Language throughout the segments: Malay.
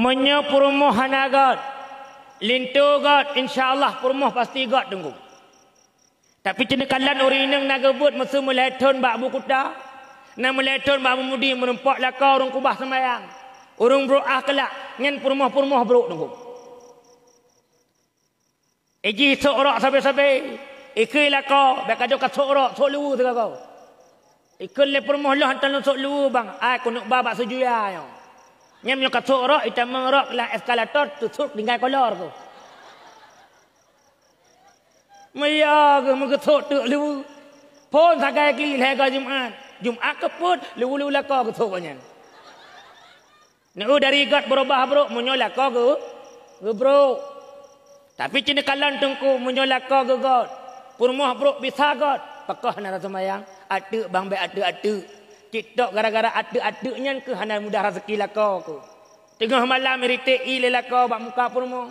Menya purmuh hanagat. Lintu gat. InsyaAllah purmuh pasti gat tunggu. Tapi cina kalan orang nak gebut. Masa mulai meletun bak buku ta. Nak meletun bak mudi. Merempak kau orang kubah semayang. Orang beruah kelak. Ngan purmuh-purmuh beruk tunggu. Eji seorak sampai-sampai. Ikai kau, Baik ajak kat seorak. Sok lewu tegak kau. Ikai lepurmuh lah. Hantar sok lewu bang. Aku nak babak sejuya yang. Nya menyuka tuk rok, ita mengrok lah eskalator, tutup dengan kolor tu. Maya ke muka tuk tuk lu. Pun sakai kiri leh ke Jum'at. Jum'at ke pun, lu lu lah, lah kau ke tuk banyan. dari gad berubah bro, menyolak kau ke? Ke bro. Tapi cina kalan tengku menyolak kau ke gad. Purmuh bro, bisa gad. Pakah nak rasa mayang? Atuk bang baik atuk atuk kita gara-gara ada-adanya ke hanal mudah rezeki lako ko. Tengah malam iritik i kau bak muka pun mo.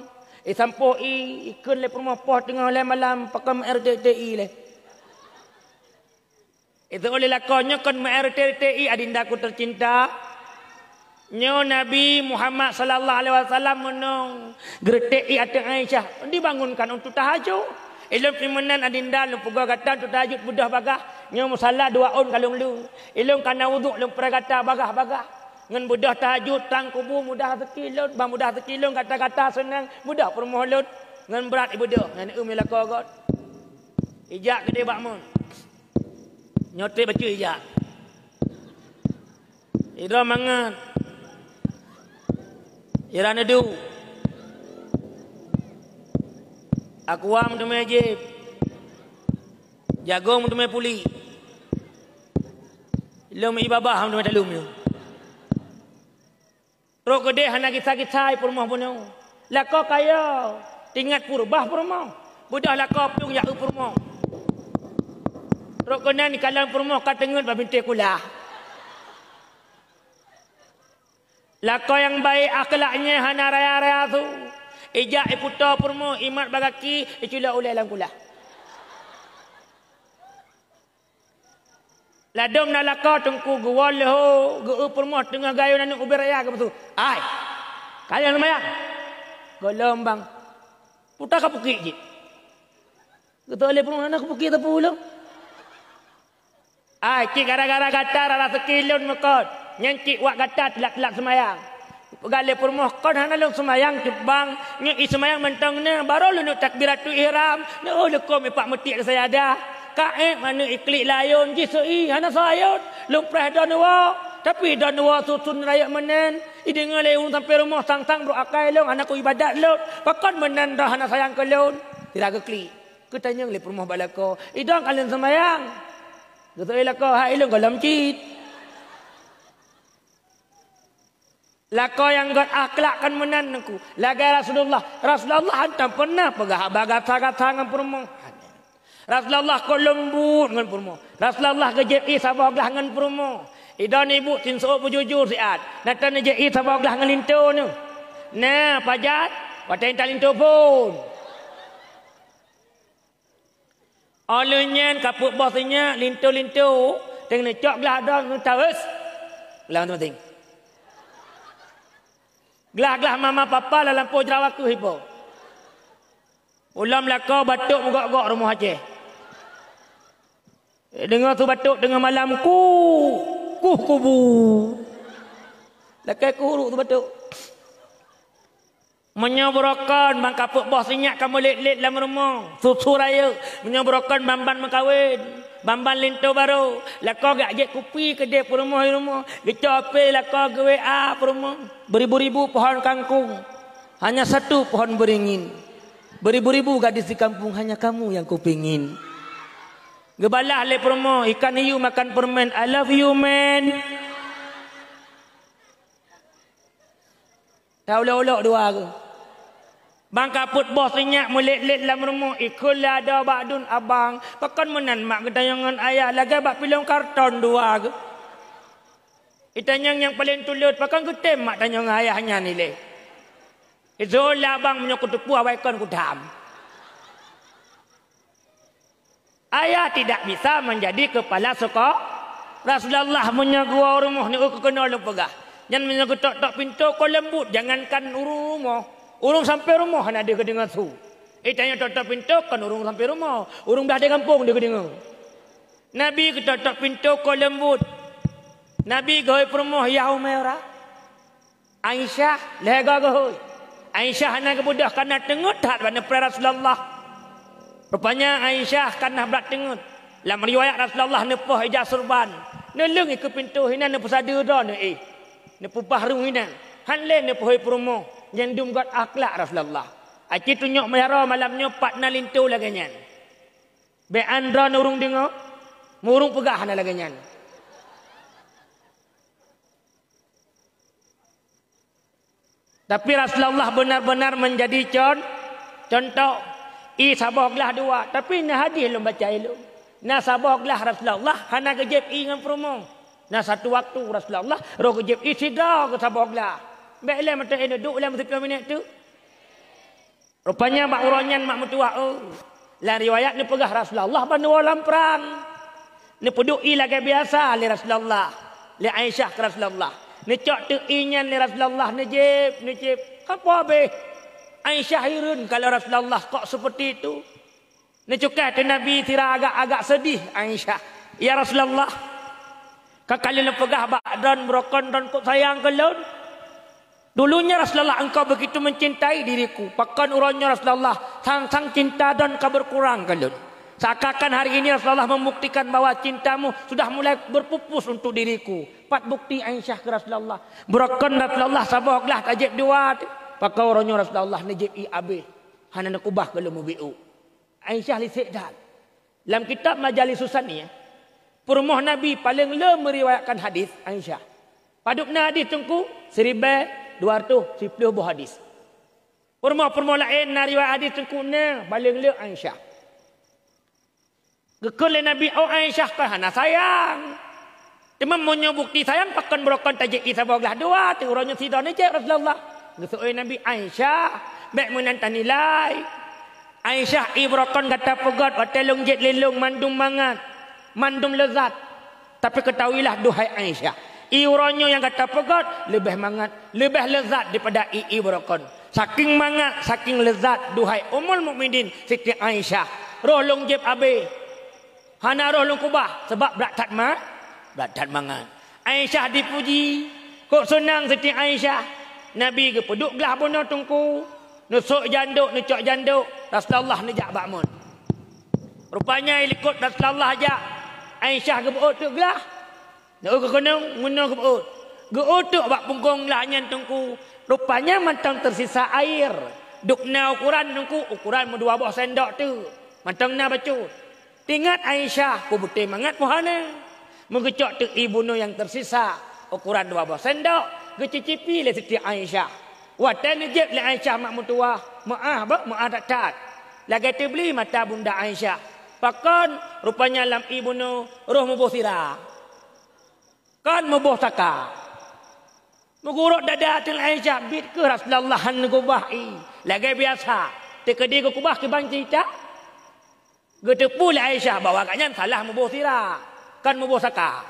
Eh sampo i ikun le permo poh tengah le malam pakam RTTI i le. Itu oleh lakonya kon RTTI adinda ku tercinta. Nyo Nabi Muhammad sallallahu alaihi wasallam menung gretek i atang Aisyah dibangunkan untuk tahajud. Ilum kimunan adinda lumpuga gata tu tajud budah bagah. Nyo musalla dua on kalung lu. Ilum kana wuduk lumpura gata bagah bagah. Ngan mudah tajud tang kubu mudah sekilun. Ba mudah sekilun kata-kata senang. Mudah permohon Ngan berat ibu dia. Ngan umi lah god. Ijak ke dia bakmun. Nyotri baca ijak. Ira mangan. Ira nedu. Ira nedu. Aku tu mentume ajib. Jagung mentume puli. Lom ibabah mentume talum yo. Rok gede hana kita kita ai purmah bunyo. Lako kayo, tingat purubah purmah. Budah lako piung ya purmah. Rok kenan kalam purmah ka tengut babinte kulah. Lako yang baik akhlaknya hana raya-raya tu ejak iputa purmo imat baraki iculah ulai lang kula ladom Lakau, tengku gual ho geu purmo tengah gayo nanu uberaya ke betul ai kalian maya golombang puta ka puki ji geto ale purmo nanu puki ta pulo ai ki gara-gara gatar rasa kilun mekot Nyancik wak gatar telak-telak semayang gale permoh kon hana lung semayang cubang ni semayang mentong ne baru lunuk takbiratul ihram ne ulu kau ipak metik ke saya ada ka eh, mana mane iklik layon ji sui hana sayut lung preh don wa tapi don wa susun raya menen i dengar le sampai rumah tang bro berakai lung hana ku ibadat lung pakon menen dah hana sayang ke lung tidak ke klik ku tanya le permoh balako idang kalen semayang Gitu ilah kau, hai ilung kau lamcit. Laka yang got akhlak kan menan aku. Lagi Rasulullah. Rasulullah hantar pernah pegah bagata-gata dengan perempuan. Rasulullah kau lembut dengan perempuan. Rasulullah kejep eh, sabar gelah dengan perempuan. Ida ni ibu tin sok bujujur siat. Nata ni je ita bawa gelah ngelinto ni. Nah, pajat. Wata yang talinto pun. Alunya kaput bosnya linto-linto. Tengah ni cok gelah dah. Tawas. Belum tu penting. Gelah-gelah mama papa lah lampu jerawa aku hipo. Ulam lah kau batuk mugak-gak rumah haji. Eh, dengar tu batuk dengan malam ku. Ku kubu. Lakai ku huruk tu batuk. Menyeburakan bang kapuk bos kamu lelit dalam rumah. Susu raya. Menyeburakan bamban berkahwin. Bamban lintu baru. Lekau lah gak je kupi ke dia perumah rumah. Gecok api lekau lah gue a perumah. Beribu-ribu pohon kangkung. Hanya satu pohon beringin. Beribu-ribu gadis di kampung hanya kamu yang kupingin. Gebalah le promo ikan hiu makan permen. I love you man. Tahu ulok olok dua ke? Bangka put bos inyak mulit lit lam rumu ikul ada badun abang. Pakon menan mak ketayangan ayah lagi bak pilong karton dua ke. Itanyang yang paling tulut pakon ketem mak tanyang ayahnya ni le. Izol lah abang menyokut tepu awai kudam. Ayah tidak bisa menjadi kepala sekolah. Rasulullah menyegua rumah ni oh, ukur kena lupa gah. Jangan menyegua tok-tok pintu kau lembut. Jangankan rumah. Urung sampai rumah nak dia kedengar tu. Eh tanya tetap pintu kan urung sampai rumah. Urung dah ada kampung dia kedengar. Nabi ke tetap pintu ke lembut. Nabi gawai perumah ya umairah. Aisyah lega gawai. Aisyah anak kebudah kerana tengut tak pada perai Rasulullah. Rupanya Aisyah kerana berat tengut. Lama riwayat Rasulullah nepoh ijah surban. Nelung ikut pintu hina nepoh sadu dah ni. Eh. Nepoh bahru hina. Han le nepoh perumah yang dumgot akhlak Rasulullah. Aki ah, tunjuk merah malamnya na lintu lagi nyan. Be anda nurung dengo, murung pegah nala lagi nyan. Tapi Rasulullah benar-benar menjadi con, contoh. I sabohlah dua, tapi nah hadis lu baca ilu. Nah sabohlah Rasulullah, hana kejep i dengan perumong. Nah satu waktu Rasulullah, roh kejep i sidau ke sabohlah. Baiklah mata ini duduk dalam tiga minit tu. Rupanya mak uranyan mak Oh, Lain riwayat ni pegah Rasulullah bandu dalam perang. Ni peduk ilah ke biasa li Rasulullah. Li Aisyah ke Rasulullah. Ni cok tu inyan li Rasulullah. Ni jib, ni jib. Apa habis? Aisyah irun kalau Rasulullah kok seperti itu. Ni cukai tu Nabi tira agak-agak sedih Aisyah. Ya Rasulullah. Kakak lelah pegah badan dan dan kok sayang ke laun. Dulunya Rasulullah engkau begitu mencintai diriku. Pakan urangnya Rasulullah sang-sang cinta dan kau berkurang kalut. Seakan hari ini Rasulullah membuktikan bahwa cintamu sudah mulai berpupus untuk diriku. Pat bukti Aisyah ke Rasulullah. Berakan Rasulullah sabahlah tajib dua. Pakai orangnya Rasulullah najib i abe. Hanan kubah kalau mubiu. Aisyah lisek dah. Dalam kitab majalis susani. Permoh Nabi paling le meriwayatkan hadis Aisyah. Padukna hadis tungku Seribai Dua sepuluh buah hadis. Permo-permo lain nari wa hadis tengkuna balik le Aisyah. Gekel Nabi au oh, Aisyah ke hana sayang. Imam mo bukti sayang pakan berokan tajik isa boglah dua ti uranyo sida ni Rasulullah. Gese oi Nabi Aisyah mek munan nilai Aisyah ibrokan kata pegat kata jet lelung mandum mangat. Mandum lezat. Tapi ketahuilah duhai Aisyah. Iuronyo yang kata pegat lebih mangat, lebih lezat daripada ii berokon. Saking mangat, saking lezat duhai umul mukminin Siti Aisyah. Roh long jeb abe. Hana roh long kubah sebab berat tak ma, berat tak mangat. Aisyah dipuji. Kok senang Siti Aisyah. Nabi ke peduk belah pun nak tungku. Nusuk janduk, nucuk janduk. Rasulullah nejak bakmun. Rupanya ikut Rasulullah ajak. Aisyah ke peduk belah. Nak ke kono ngono ke baut. Ge otok bak punggung la nyen tengku. Rupanya mantang tersisa air. Duk na ukuran nungku ukuran mu dua buah sendok tu. Mantang na bacu. Tingat Aisyah ku butih mangat muhana. Mengecok tu ibu yang tersisa ukuran dua buah sendok. Ge cicipi le siti Aisyah. Watan jeb le Aisyah mak mutua. Maah ba maah tak tat. Lagi tu beli mata bunda Aisyah. Pakon rupanya lam ibu nu roh mu bosira. Kan mubuh takak. Mengurut dada Aisyah, ajab bit ke Rasulullah han gubah Lagi biasa. Tekedi ke kubah ke bang cerita. Getepu le Aisyah bawa katnya salah mubuh sira. Kan mubuh saka.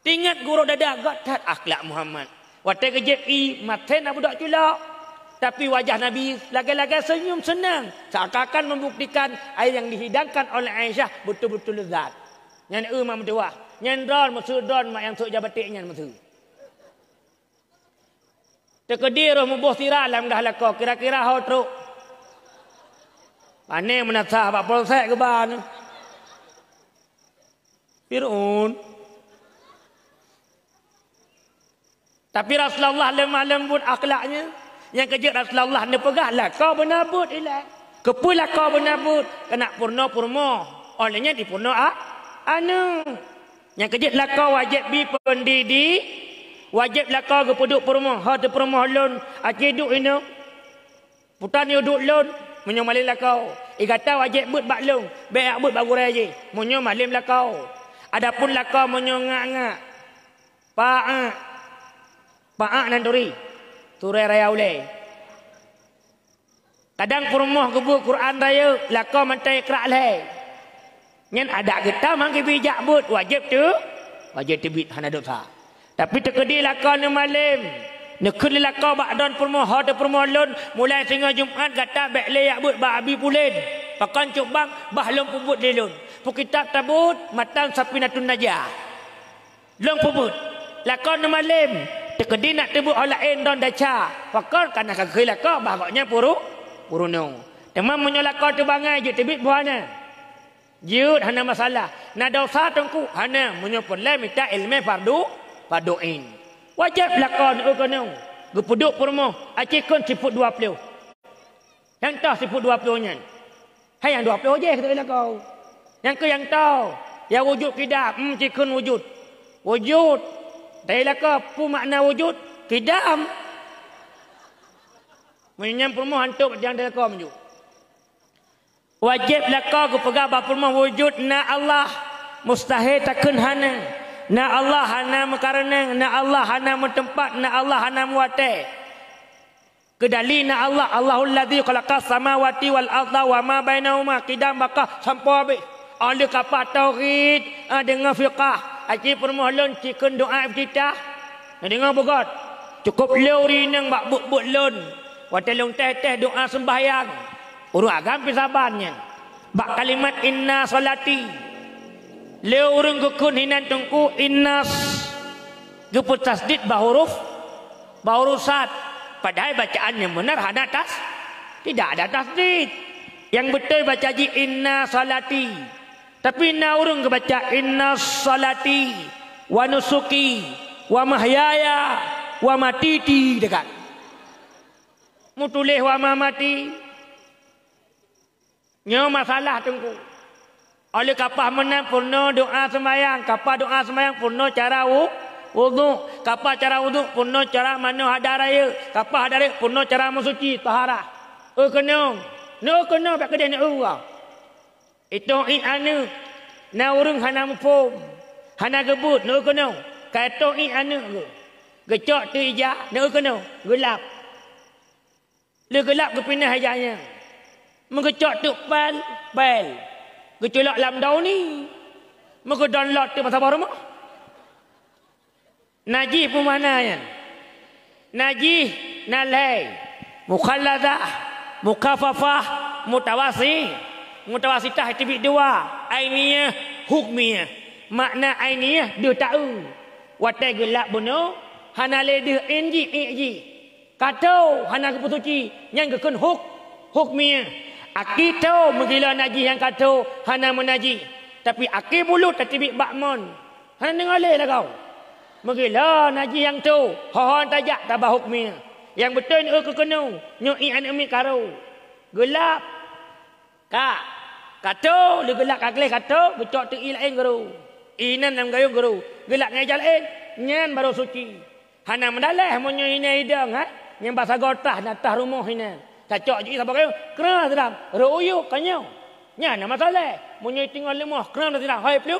Tingat guru dada gadat akhlak Muhammad. Wate ke jepi maten abu dak culak. Tapi wajah Nabi lagi-lagi senyum senang. Seakan-akan membuktikan air yang dihidangkan oleh Aisyah betul-betul lezat. Yang ni eh, umam tuah nyendron mesu don mak yang tok jabatik nyen mesu tekedir roh mubuh tira lam dah lako kira-kira ha tro ane menatsa ba polsek ke ba ne firun tapi rasulullah lemah lembut akhlaknya yang kejut rasulullah ne pegah lah kau benabut ilah kepulah kau benabut kena purno purmo olehnya dipurno ah anu yang kerja laka wajib bi pendidi wajib laka ke puduk perumah ha tu perumah lon aje duk ino putan yo duk lon menyo malim laka i kata wajib buat baklong be ak but bagure aje menyo malim laka adapun laka menyo ngak ngak pa'a pa'a nan duri turai raya ulai kadang perumah gebu Quran raya laka mantai kerak lai yang ada kita mangki bijak buat wajib tu wajib tu bit hana dosa. Tapi terkedi lakau ni malam. Nekuli lakau bakdon permoho tu permohon mulai tengah Jumaat kata bekle buat but babi pulen. Pakan cubang bahlong pubut dilun. Pukitab tabut matang sapi natun najah, Long pubut. Lakon malam lem. Tekedi nak tebu olah en don daca. Pakar kanak kakil lakon bahagaknya puru. Puru nung. Teman punya lakon tu bangai je tebit buahnya. Yud hana masalah. Na dosa tengku hana menyopot lain minta ilmu fardu Wajar in. Wajib lakon u kono. Gepuduk permo acikon siput 20. Yang tah siput 20 nya. Hai yang dua 20 je kata kau. Yang ke yang tahu Yang wujud tidak hmm cikun wujud. Wujud. Dai lakon pu makna wujud tidak. Menyam permo hantuk yang dalam kau menyuk. Wajib lakau ku pegang bapa rumah wujud na Allah mustahil takkan hana. Na Allah hana mekarana, na Allah hana tempat, na Allah hana muate. Kedali na Allah, Allahul ladzi khalaqa samawati wal ardha wa ma bainahuma qidam baka sampo abi. Ali kapat tauhid ah, dengan fiqah. Aci permohon cikun doa kita. Dengar bukan? Cukup leuri nang bak buk-buk lon. Wate teh-teh doa sembahyang. Urang agam pisabannya. Bak kalimat inna salati. Leo urang gukun hinan tungku inna geput tasdid bahuruf bahurusat. Padahal bacaannya benar ada tas. Tidak ada tasdid. Yang betul baca ji inna salati. Tapi na urung kebaca inna salati wa nusuki wa mahyaya wa matiti dekat. Mutulih wa mamati. Ma Nyo masalah tunggu. Oleh kapah menang purno doa semayang. Kapah doa semayang purno cara u. Wudu, kapah cara wudu punno cara mano hadaraya, kapah hadaraya punno cara musuci tahara. O kena, no kena pak kedai ni ua. Itu i anu na urung hana mpo, hana gebut no kena. Kaito i anu ge. Gecok tu ija no kena, gelap. Le gelap ke pina hajanya mengecok tu pel pel gecolak lam daun ni muka download lot tu pasal rumah naji pun mana ya naji nalai mukhallada mukafafa mutawasi mutawasi tah itu dua ainiya, hukmiya. makna ainiya, dia tahu watai gelap bunu hana lede enji enji kato hana kepusuci nyang gekun huk hukmiya tahu mengila naji yang kata hana menaji. Tapi akil tak tibik bakmon. Hana dengar lah kau. Mengila naji yang tu. Hohon tajak tak bahuk hukmnya. Yang betul ni aku kena. nyoi i'an umi karu. Gelap. Kak. Kato. Dia gelap kakli kato. Bucok tu ilain guru. Inan nam gayung guru. gelak ngai jalan. Nyan baru suci. Hana mendalih. Monyo ina hidang. Ha? Yang basa gotah. Natah rumah inan. Tak cok je sampai kayu. kerana dalam royo kanyo. Nya nama masalah. Munyai tinggal lima kerana dah dalam hai pelu.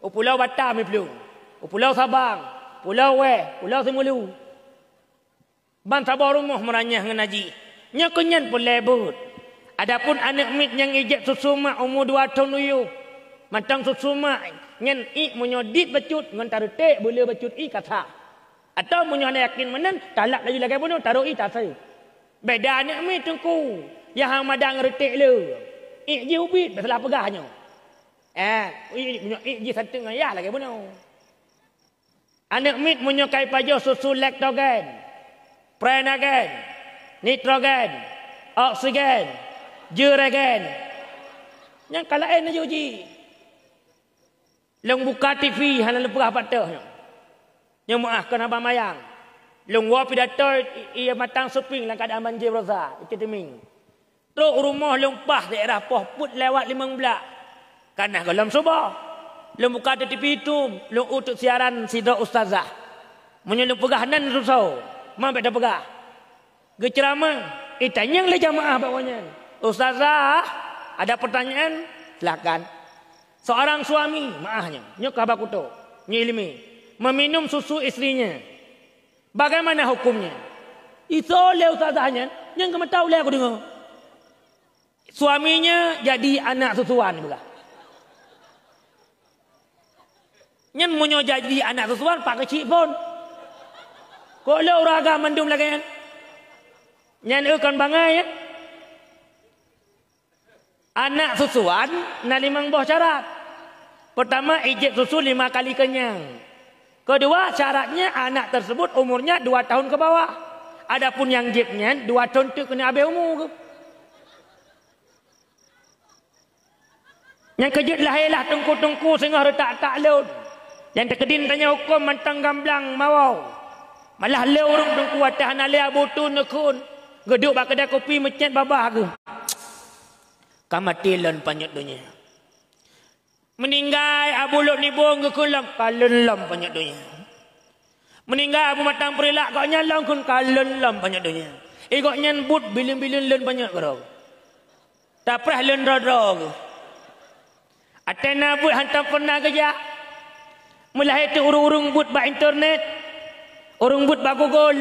O oh, pulau Batam mi pelu. O oh, pulau Sabang, pulau we, pulau Semulu. Ban sabar rumah meranyah dengan Haji. Nya kenyan pun lebut. Adapun anak mit yang ejek susuma mak umur dua tahun uyu. Matang susuma, mak. Ngan i munyo dit becut. Ngan tarutek boleh becut i kata. Atau munyo anak yakin menen. Talak laju lagi pun. Taruh i tak saya. Beda ni ni tungku. Yang hang madang retik le. Ik ji ubit masalah pegahnya. Eh, ik ji punya ik ji satu dengan yah lagi bunau. Anak mit menyukai pajo susu lektogen. Prenagen. Nitrogen. Oksigen. Juregen. Yang kalah en ji, uji. Lung buka TV hanal pegah patah. Nyemuah kena mayang. Long wapi datoy ia matang suping dalam keadaan banjir rosa. Ikut ming. Teruk rumah lompah daerah poh put lewat limang belak. Kanah golam subah. Long buka di TV itu. Long utuk siaran sidra ustazah. Menyelung pegah nan susau. Mampak dah pegah. Gecerama. Itanya eh, le lah jamaah bawanya. Ustazah. Ada pertanyaan? Silakan. Seorang suami. Maahnya. Nyukah bakuto. Nyilmi. Meminum susu istrinya. Bagaimana hukumnya? Itu oleh ustazahnya. Yang kamu tahu lah aku dengar. Suaminya jadi anak susuan juga. Yang punya jadi anak susuan, pakai kecil pun. Kalau orang agak mendum lagi kan? Yang akan bangai ya? Anak susuan, nak limang buah syarat. Pertama, ijib susu lima kali kenyang. Kedua syaratnya anak tersebut umurnya dua tahun ke bawah. Adapun yang jibnya dua tahun tu kena habis umur Yang kejut lahirlah tungku-tungku sehingga retak tak laut. Yang terkedin tanya hukum mentang gamblang mawau. Malah leurung tungku atas anak lea butun nekun. Geduk bak kedai kopi mencet babah ke? Kamatilan panjut dunia. Meninggal Abu Lut ni pun kekulam. Kalun lam banyak dunia. Meninggal Abu Matang perilak. Kau nyalam kun kalun lam banyak dunia. Eh kau nyambut bilin-bilin lun banyak kau. Tak pernah lun rada kau. Atau nabut hantar pernah kerja. Mulai itu urung-urung but buat internet. Urung but buat Google.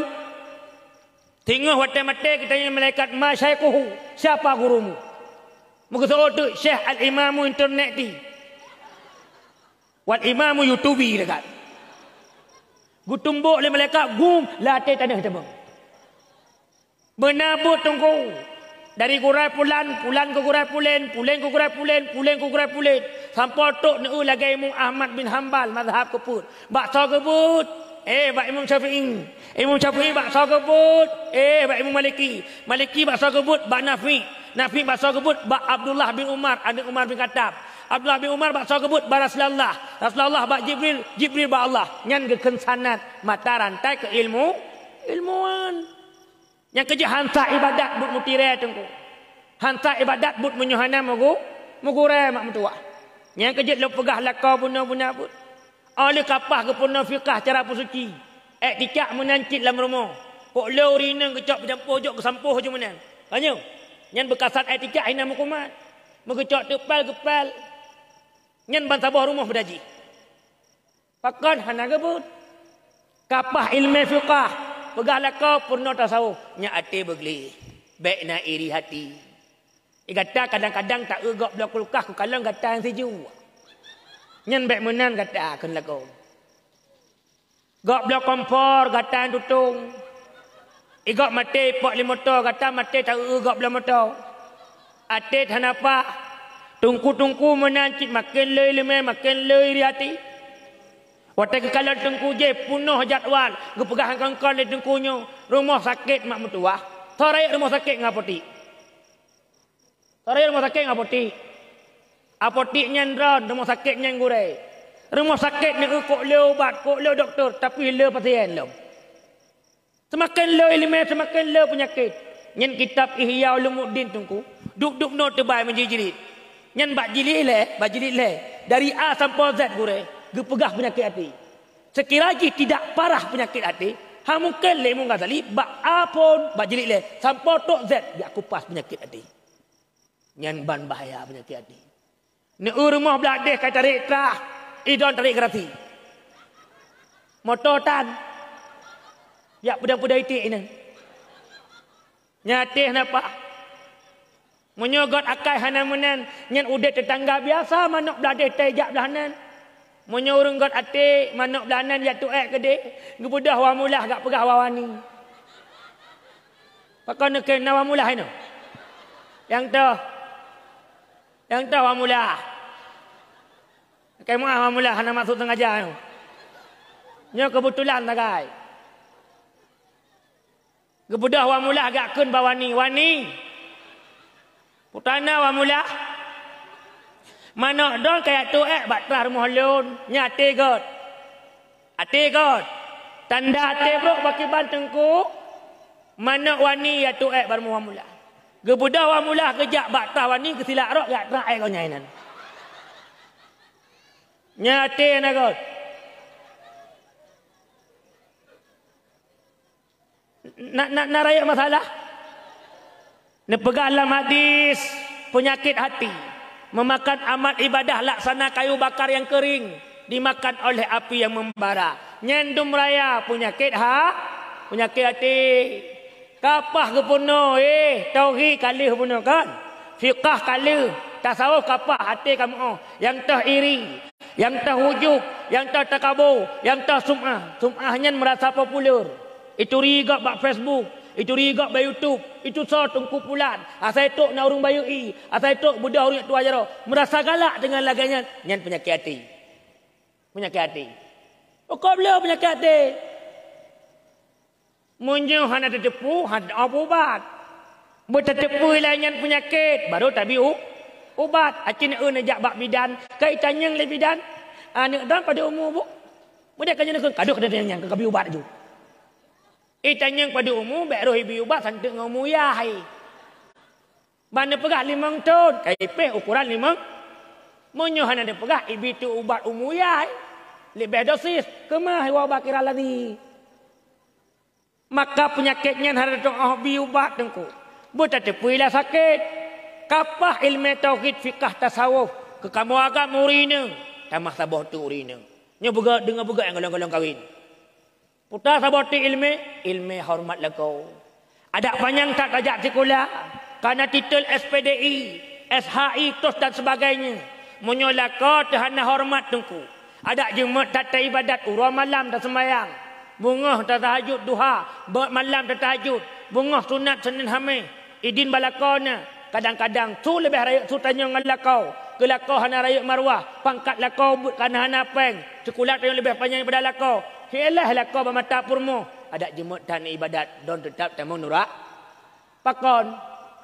Tengok watak mata kita yang melekat masyaikuhu. Siapa gurumu? Muka seorang tu Syekh Al-Imamu internet dia. Wal imamu yutubi dekat. Gu le malaikat gum latih tanah tembok. Menabut tunggu dari gurai pulan, pulan ke gurai pulen, pulen ke gurai pulen, pulen ke gurai pulen. Sampai tok ni lagi Imam Ahmad bin Hanbal, mazhab keput. Baksa keput. Eh, Pak Imam Syafi'i. Imam Syafi'i baksa keput. Eh, Pak Imam Maliki. Maliki baksa keput, Pak Nafi. Nafi baksa keput, Pak Abdullah bin Umar, anak Umar bin Khattab. Abdullah bin Umar bak sokebut Rasulullah. Rasulullah baca Jibril, Jibril bak Allah. yang ge kensanat mata rantai ke ilmu ilmuan. Yang kerja hanta ibadat but mutire tengku. Hanta ibadat but menyuhana mugu mugure mak mutua. Yang kerja lo pegah lakau puna puna but. Oleh kapah ke puna fiqah cara pusuki. Ek eh, dicak menancit lam rumah Kok lo rina kecak pejampur jok kesampuh je menang. Tanya. Yang bekasan etika eh, aina mukumat. Mengecok tepal kepal. Nyen bantabah rumah berdaji. Pakan hana gebut. Kapah ilmu fiqah. Pegahlah kau purna tasawuf. Nyak ati begli. Baik nak iri hati. Ikata kadang-kadang tak egak belah kulkah. Kalau kata yang sejuk. Nyen baik menan kata. Kena lah kau. Gak belah kompor. Kata yang tutung. Ikat mati pak lima tau. Kata mati tak egak belah mata. hana hanapak. Tungku-tungku menancit makin leh lemeh, makin leh di hati. Waktu ke kalau tungku je, punuh jadwal. Ke pegahan kongkong di tungkunya. Rumah sakit mak mutua. Tarik rumah sakit dengan apotik. Tarik rumah sakit dengan apotik. Apotik nyandran, rumah sakit nyanggurai. Rumah sakit ni kok leh ubat, kok leh doktor. Tapi leh pasien lom. Semakin leh lemeh, semakin leh penyakit. Nyen kitab Ihya Ulumuddin tungku. Duk-duk no tebal menjijirit. Yang bajilih le, bajilih le. Dari A sampai Z gure, gepegah penyakit hati. Sekiranya tidak parah penyakit hati, ha mungkin le mung gazali, ba A pun bajilih le, sampai tok Z dia aku pas penyakit hati. Yang ban bahaya penyakit hati. Ni urmah belak deh kata rekta, idon tarik gerati. Motor tan. Ya budak-budak itik ini. Nyatih nampak. Menyogot akai hanamunan nyen udah tetangga biasa manok belade tejak belanan. Menyorong got ate manok belanan ya tu ek gede. Gebudah wa mulah gak pegah wani. Pakon ke nawa mulah ino. Yang tu. Yang tu wa mulah. Kai mah wa mulah hanam masuk sengaja ino. Nyo kebetulan tagai. Gebudah wa mulah gak kun bawani wani. wani. Utana wa mula. Mana dong kayak tu eh bak tra rumah leon nya tegot. Atigot. Tanda tebok bagi bantengku. Mana wani ya tu eh bar muha mula. Gebuda wa mula kejak bak tra wani ke silak rok gak tra ai gonya inan. Nya te Nak nak nak rayak masalah. Ini pegang dalam hadis penyakit hati. Memakan amat ibadah laksana kayu bakar yang kering. Dimakan oleh api yang membara. Nyendum raya penyakit ha? Penyakit hati. Kapah ke penuh eh? Tauhi kalih penuh kan? Fiqah kalih. Tasawuf kapah hati kamu. Oh. Yang tak iri. Yang tak hujuk. Yang tak takabur. Yang tak sum'ah. Sum'ahnya merasa popular. Itu riga buat Facebook itu riga bayu YouTube, itu sotong kumpulan. Asai tok na urung bayu i, asai itu budak urung tu ajaro, merasa galak dengan laganya, nyen penyakit hati. Penyakit hati. Oh, kau beliau penyakit hati. Munyu hana tetepu, hana apa ubat. Bertetepu ilah nyen penyakit, baru tabi u, ubat. Akin u nejak bak bidan, kaitan yang lebih dan Anak ah, dan pada umur bu. Budak kanya nak kaduk kena nyen, kau kabi ubat juga. Eh tanya kepada umur, baik roh ibu ubah santuk dengan umur ya hai. Mana pegah lima tahun? Kaipih ukuran limang, menyuhana ada pegah, ibu tu ubat umu ya hai. Lebih dosis. Kemah hai wabah kira lagi. Maka penyakitnya yang harus doa ubi oh, ubat tengku. Buta tepuilah sakit. Kapah ilmu tauhid fikah tasawuf. Kekamu agak murinu. Tamah sabah tu urinu. Nyo buka, dengar buka yang galang-galang kawin. Putar sabar ilmu, ilmu hormat kau. Ada banyak tak ajak sekolah. Karena titel SPDI, SHI, TOS dan sebagainya. Menyolah kau tahanan hormat tengku. Ada jemaat tata ibadat urah malam dan semayang. Bunga tak tahajud duha. Buat malam tak tahajud. Bunga sunat senin hamih. Idin balakonya. Kadang-kadang tu lebih rakyat tu tanya dengan lakau. Kelakau hana rakyat marwah. Pangkat lakau kerana hana peng. sekolah tu lebih panjang daripada lakau. Hilah lah kau bermata purmu. Adak jemut dan ibadat. Don tetap temu nurak. Pakon.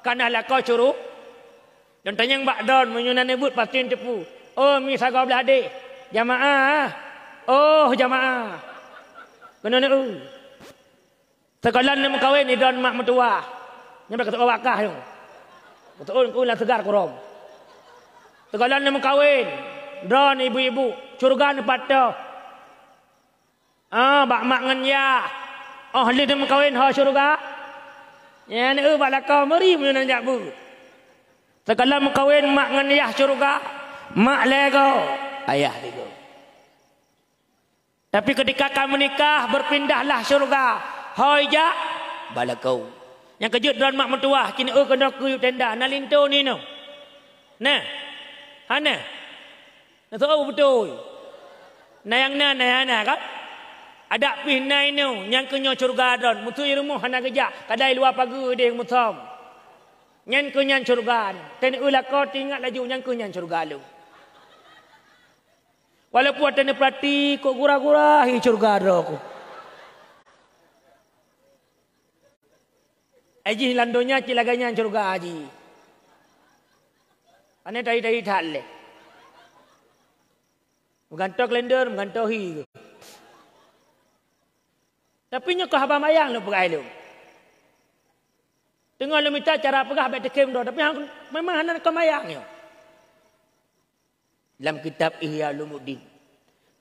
Kanah lah kau curu Don tanya mbak don. Menyunan nebut pasti cepu. Oh mi kau belah adik. Jamaah. Ah. Oh jamaah. Menunik u. Sekolah ni mukawin ni don mak mertua. Ni berkata kau wakah yung. Kata un kau lah segar kurom. Sekolah ni mukawin. Don ibu-ibu. Curugan patah. Ah, bak mak ngan ya. Oh, li dem kawin ha syurga. Ya ni e bak lakau meri mun nak bu. Sekalam kawin mak ngan ya syurga, mak lego ayah digo. Tapi ketika kamu menikah, berpindahlah syurga. Hoi ha, ja balakau. Yang kejut dan mak mertua, kini e kena kuyup tenda nalinto ni no. Nah. Hana. Nah, so oh, betul. Nah yang nah, nah, nah, kan? ada pih nai nu nyang kenyo curga don mutu ilmu hana gejak kadai luar pagu de mutom nyang kenyan curga ten ula ko tingat laju nyang kenyan curga lu walaupun ten prati ko gura-gura hi curga do ko Aji landonya cilaganya curga aji. Ane tadi tadi thale. Mengantuk lender mengantuk hi. Tapi nya ko habam ayang lu pegai lu. Tengah lu minta cara pegah bet kem do tapi hang memang hanan ko mayang yo. Dalam kitab Ihya Ulumuddin.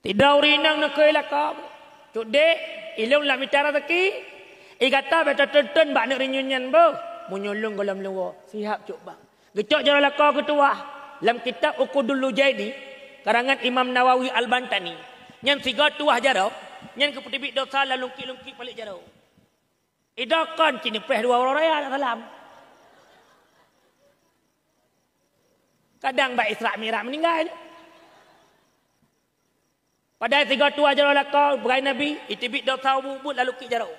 Tidak urinang nak kela kau. Cuk de ilung lah bicara teki. Igata beta tenten bak nak rinyunyan bo. Munyulung golam luwo. Sihap cuk bang. Gecok jalan lah ketua. Dalam kitab Ukudul Lujaidi. Karangan Imam Nawawi Al-Bantani. Yang tiga tuah jarak nyen ke putih bit dosa la lungki-lungki balik jaro. Idakan kini peh dua orang raya dalam. salam. Kadang baik Isra Mirah meninggal. Pada tiga tua jaro la kau berai nabi, itibit dosa bubut lalu lungki jaro.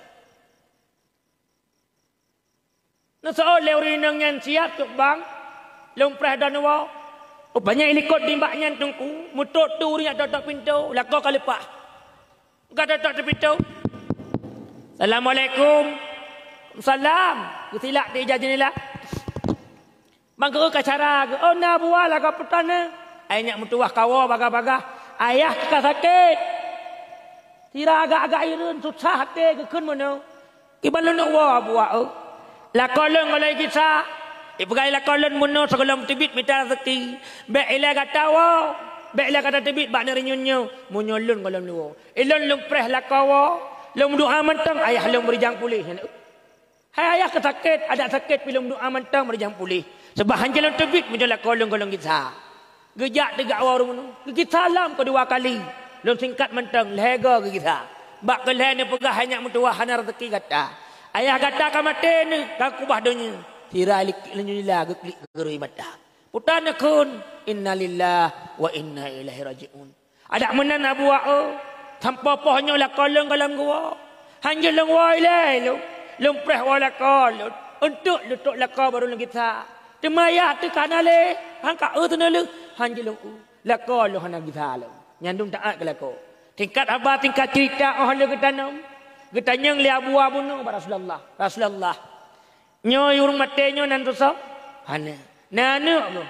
Nasao leuri nengen siap tu bang. Lumpreh dan wau. Oh banyak ilikot di mbaknya tungku. Mutut tu uri ada tak pintu. Lakau kalipah. Kata Dr. Pitu. Assalamualaikum. Salam. Aku silap di ijaz ni lah. Mangkuru cara. Oh, nak buah lah kau petana. Ayah nak mentuah kawa bagah-bagah. Ayah kekal sakit. Tidak agak-agak irun. Susah hati kekun mana. Kibar lu nak buah buah. Oh. Lakolun oleh kisah. Ibu kaya lakolun munuh segolong tibit mitar seti. Baiklah kata wah. Oh. Baiklah kata tebit bak nari nyonyo munyolun kalam luo. Ilon eh, lu preh lah la kawa, lu mudua mentang ayah lu merijang pulih. Hai ayah ketakit, ada sakit pilu mudua mentang merijang pulih. Sebab hanja lu tebit munyolak kolong kolong kita. Gejak tegak warung rumun, Kita salam ko dua kali. Lu singkat mentang lega ke kita. Bak kelah ni pegah hanya mutua hanar teki kata. Ayah kata kamate ni kakubah dunya. Tirai lik lenyila geklik geruhi matang. Putana kun inna lillah wa inna ilaihi rajiun. Ada menan abu a tanpa pohnya la kolong dalam gua. Hanya lang wa ilai lu. Lumpreh wa la kolong. Untuk lutuk la kau baru lagi tak. Temayah tu kanale. Hangka u er tu nalu. Hanya lang u. La lu hana gita lu. Nyandung taat ke la kau. Tingkat apa tingkat cerita oh lu kita nam. Kita nyeng li abu abu nu. Rasulullah. Rasulullah. Nyoy urung matenyo nantusam. Hanya. Nenek tu.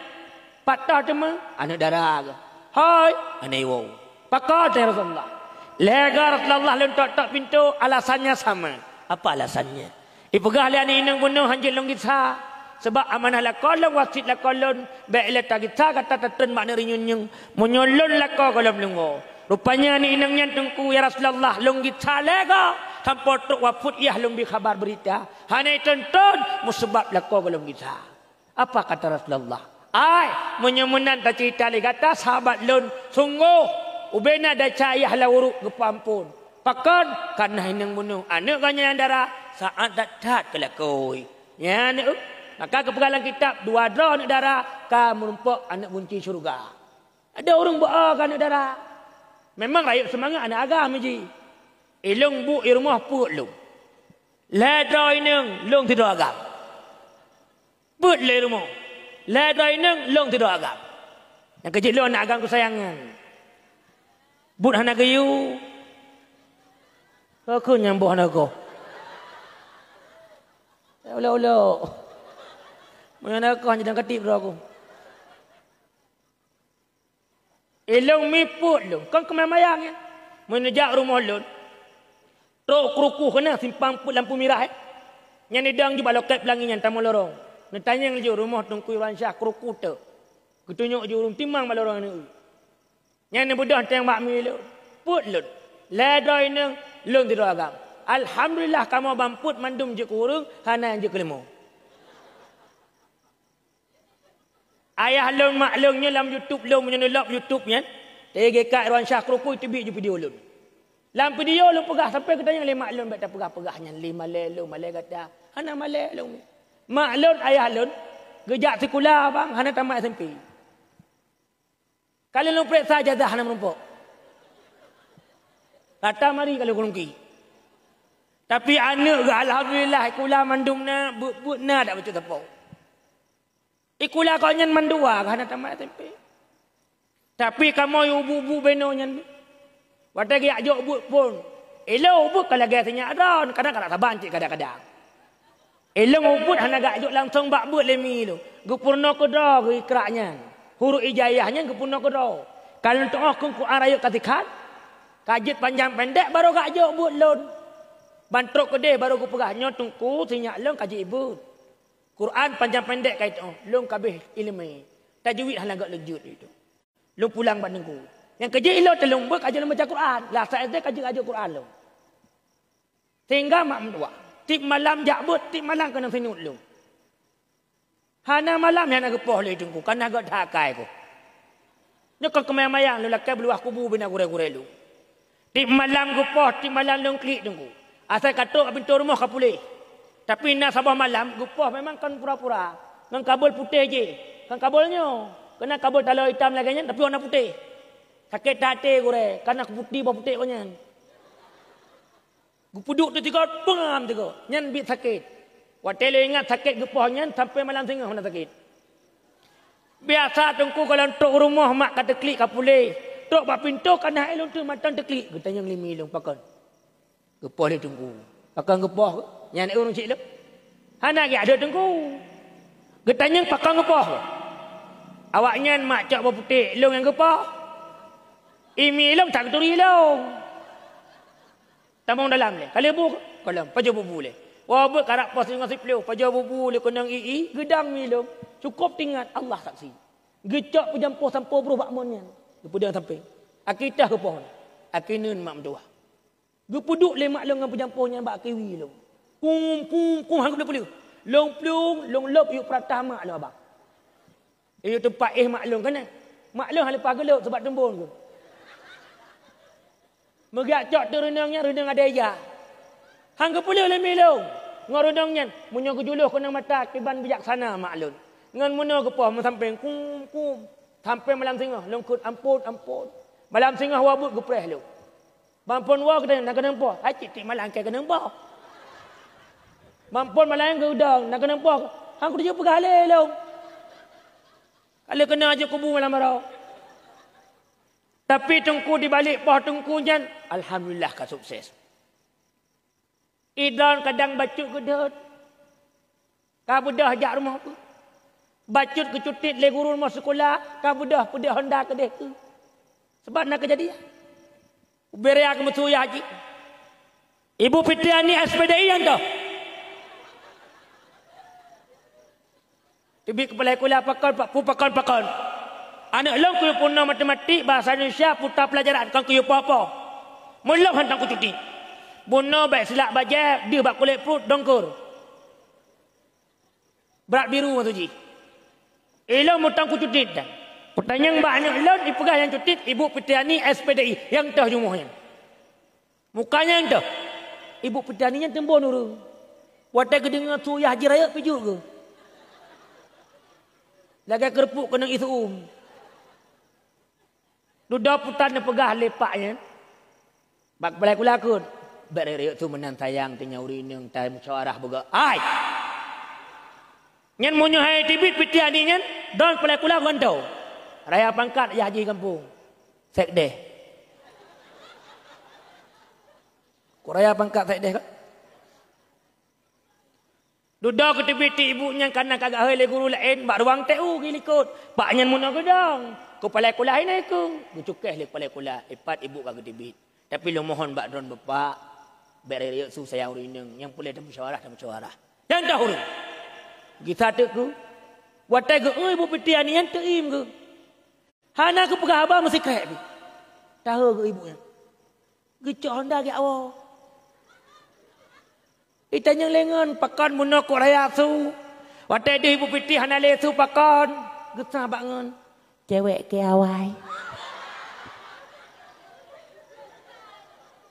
Patah cuma anak darah ke. Hai. Anak iwo. Pakar dari Rasulullah. Lekar Rasulullah lentok-tok pintu. Alasannya sama. Apa alasannya? Ibu gahli anak inang bunuh hanjil long kita. Sebab amanah la kolon wasit la kolon. Baik le lah tak kita kata tetun makna rinyunyum. Menyolun la kolon lungo. Rupanya anak inang nyantungku ya Rasulullah long kita lega Tanpa tuk wafut ya lumbi khabar berita. Hanya tentun musibab la kolon kita. Apa kata Rasulullah? Ai, menyemenan tak cerita lagi. Kata sahabat lun, sungguh. Ubena dah cahaya halawuru ke pampun. Pakan, karena ini bunuh. Anak kanya yang darah, saat tak tak kelak koi. Ya, anak. Maka kepegalan kitab, dua darah anak darah. Kamu rumpuk anak kunci syurga. Ada orang buat kan anak darah. Memang rakyat semangat anak agam ji Ilung bu irmah pu lung. Ledo lah, ini lung tidak agam put le rumo. Le tai nang long tidak agam. Nak kerja lo nak agam ku sayang. Bud hana kayu. Aku yang buah nak kau. Eh, ulo ulo. Mana nak kau hanya dalam ketip bro aku. Elong eh, mi put lo. Kau kemana mayang ya? Menjak rumah lo. Tok kerukuh kena simpang put lampu merah. Eh. Yang ni dang juga lokat pelangi yang lorong. Netanyang je rumah Tengku Iran Syah Kerukuta. Ketunjuk je urung timang pada orang ni. Yang ni budak tengah bakmi lu. Put lu. Lada ini lu tidur agam. Alhamdulillah kamu bamput mandum je kurung. Hana yang je kelima. Ayah lu mak lu nyelam Youtube lu. Menyelam Youtube ni. Tegi eh. kat Iran Syah Kerukuk itu bik je video lu. Lam video lu pegah. Sampai ketanya lima lu. Bek tak pegah-pegahnya. Lima lelu. Malay kata. Hana malay lu. Malay Mak lun, ayah lun. Gejak sekolah bang, hana tamat SMP. Kalau lu periksa dah hana merumpuk. Kata mari kalau kurungki. Tapi anak ke Alhamdulillah ikulah mandung na, buk buk na tak betul tepuk. Ikulah kau nyan mandua ah, ke hana tamat SMP. Tapi kamu yang ubu-ubu benar nyan. Wata kaya ajak buat pun. Elok buk kalau kaya senyak adon. Kadang-kadang sabar cik kadang-kadang. Elang Elong hanya gak gajuk langsung bak but lemi lu. Gupurno ko do ri kraknya. Huruf ijayahnya gupurno ko do. Kalau untuk aku oh, ku arayuk katikat. Kajit panjang pendek baru gajuk but lon. Bantruk ke deh baru ku pegah nyotung ku sinyak lon kajit ibut. Quran panjang pendek kait oh lon kabeh ilmi. Tajwid hanya gak lejut itu. Lo pulang bandingku. Yang kerja ilo telung aja lo baca Quran. Lah saya kajit aja Quran lo. Tinggal mak mendoakan. Tik malam jabut, tik malam kena sinut lu. Hana malam yang nak gepoh tunggu, itu. Kan agak dahakai ku. Ni kau kemayang-mayang lu lakai beluah kubu bina gure-gure lu. Tip malam poh, tik malam lu klik tunggu. Asal katuk abin tu rumah kau Tapi nak sabah malam, poh memang kan pura-pura. Kan kabul putih je. Kan kabulnya. Kena kabul kan talau hitam lagi tapi warna putih. Sakit hati gure. Kan aku putih, putih kau Gupuduk tu tiga, pengam tiga. Nyan bit sakit. Watelo ingat sakit gupoh nyan sampai malam tengah mana sakit. Biasa tengku kalau entuk rumah mak kata klik ka pulih. Tok ba pintu kena elon tu matan teklik. Gutanya ngelimi lu pakon. Gupoh dia tengku. Pakon gupoh nyan orang cik lu. Hana ge ada tengku. Gutanya pakon gupoh. Awak nyan mak cak berputik lu yang gupoh. Imi lu tak turi lu tambang dalam ni. Kalau bu kalau pajo bubu le. Wa bu karak pas dengan sipleu, pajo bubu le kunang ii, gedang milo. Cukup tingat Allah saksi. Gecak pun jampuh sampo bro bak monnya. Gepu dia sampai. Akidah ke pohon. Akinun mak mendua. Gepu duk le mak dengan pujampuhnya bak kiwi lo. Kum kum kum hang boleh boleh. Long plung, long lop yuk pratah mak lo abang. Yuk tempat eh mak lo kan? Mak lo hang lepas gelok sebab tembun ke. Mega Meracak tu renungnya, renung ada ya. Hang ke pulih lah milung. Ngor renungnya, munyo ke juluh kena mata, tiban bijaksana maklun. Ngan munyo ke puah, sampai kum, kum. Sampai malam singa, lengkut, ampun, ampun. Malam singa, wabut ke perih lu. Bampun wa kena, nak kena puah. Hacik tik malam, kaya kena puah. Bampun malam ke udang, nak kena puah. Hang kena jumpa kali lu. Kalau kena aja kubu malam marah. Tapi tungku di balik pohon tungkunya, alhamdulillah ka sukses. Idan kadang bacut ke dah. Ka budah jak rumah tu. Bacut ke cutit le guru rumah sekolah, ka budah pedih honda ke dek. Sebab nak kejadian. Beri aku metu ya haji. Ibu Fitriani ni SPDI yang dah. Tibik kepala kuliah pakon, pakon, pakon. pakon. Anak lo kuyuh puna matematik bahasa Indonesia putar pelajaran kan kuyuh apa-apa. Mula hantar ku cuti. Puna baik silap baja dia bak kulit put dongkur. Berat biru tu ji. Elok eh, mutang ku cuti Pertanyaan bahannya lo dipegang yang cuti ibu petani SPDI yang tah jumuhnya. Mukanya yang tah. Ibu petani yang tembo nuru. Watak kedengar tu ya jiraya raya pijuk ke? Lagi kerupuk kena isu. Um. Tu dah putan dia pegah lepaknya. Bak kepala aku lakun. Berere tu menang tayang tinya urineng tai mucharah boga. Ai. Nyen munyo hai tibit piti ani nyen dol kepala aku lakun Raya pangkat ya haji kampung. Sek deh. Ku raya pangkat sek deh ka? Duduk ke tepi ibunya kanan kagak hai le guru lain bak ruang TU gilikut. Pak nyen munyo gedang kepala kolah ini aku. Bucukah le kepala kolah. Lepas ibu kaku debit. Tapi lu mohon bak drone bapak. Bek reyok su sayang urinung. Yang boleh dah bersyawarah, dah bersyawarah. Yang dah huru. Kita tak ku. Watai ke, oh ibu piti ani yang terim ke. Hana ku pegah abah mesti kaya ni. Tahu ke ibu ni. Gecok honda ke awal. Ita nyeng lengan, pakan munok kok raya su. Watai dia ibu piti hana le su pakan. Gecah bangun. ngan cewek keawai.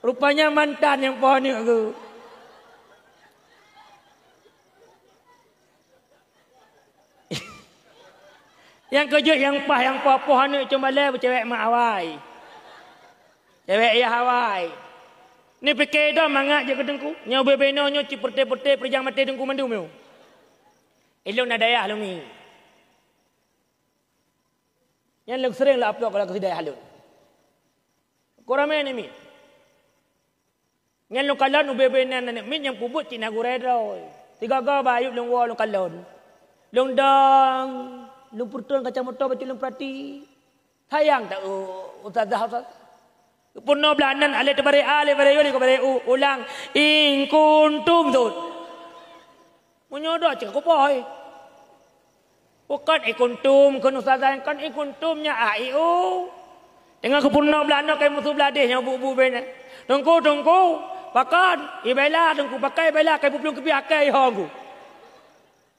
Rupanya mantan yang pohon itu. yang kejut yang pah yang pah pohon itu cuma lewat cewek mak awai. Cewek ya awai. Ni fikir dah mangat je kedengku. Nyau bebenonyo ciperte-perte perjang mati dengku mandu meu. Elok nak daya lumi. Yang lebih sering lah apa kalau kesidai halun. Korang main ni. Yang lu kalan ubi benen ni min yang kubut cina gurai doi. Tiga gaw bayu lu wal lu kalan. Lu dong lu putun kacamata baca lu prati. Sayang tak oh, ustazah ustaz. Punno belanan alat bare alat bare yoli bare ulang ingkun kuntum tu. Munyodo cek kupoi. Bukan oh, ikuntum kan ustazah kan ikuntumnya U ah, oh. Dengan kepunah belanda kayak musuh beladih yang bubu bena. Tunggu tunggu, pakan ibela tunggu pakai bela kayak bubu kepi akai hongu.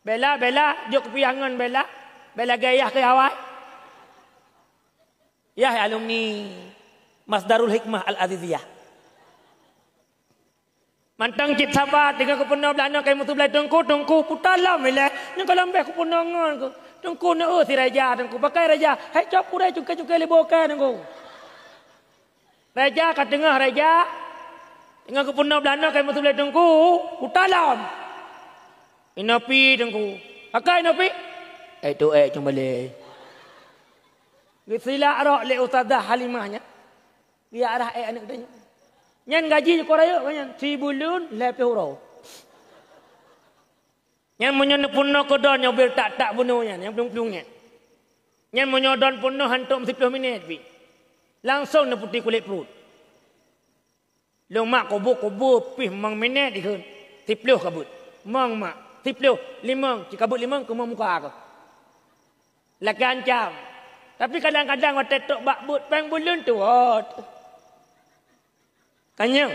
Bela bela jok kepi angan bela. Bela gaya ke awal. Ya alumni Masdarul Hikmah Al-Aziziyah. Mantang cip sabat dengan aku pernah belana kayak musuh belai tungku tungku putalam bila yang kalau ambek aku pernah ngan aku tungku ne oh si raja tungku pakai raja hai cop kuda cuka cuka lebokan tungku raja kat tengah raja dengan aku pernah belana kayak musuh belai tungku putalam inopi tungku pakai inopi eh tu eh cuma le Gisila arah le utada halimanya. Dia arah eh anak dia. Yang gaji je kau raya banyak seribu lun lebih hurau. Yang punya nepunno kau don yang bil tak tak bunuh yang yang pelung pelungnya. Yang punya don punno hantu mesti puluh minit bi. Langsung neputi kulit perut. Lung mak kubu, buk pih mang minit dikun. Tipluh kabut. Mang mak tipluh limang, jika kabut limang kau muka aku. Lagi ancam. Tapi kadang-kadang waktu tetok bak but peng bulun tuh. Oh, Tanya.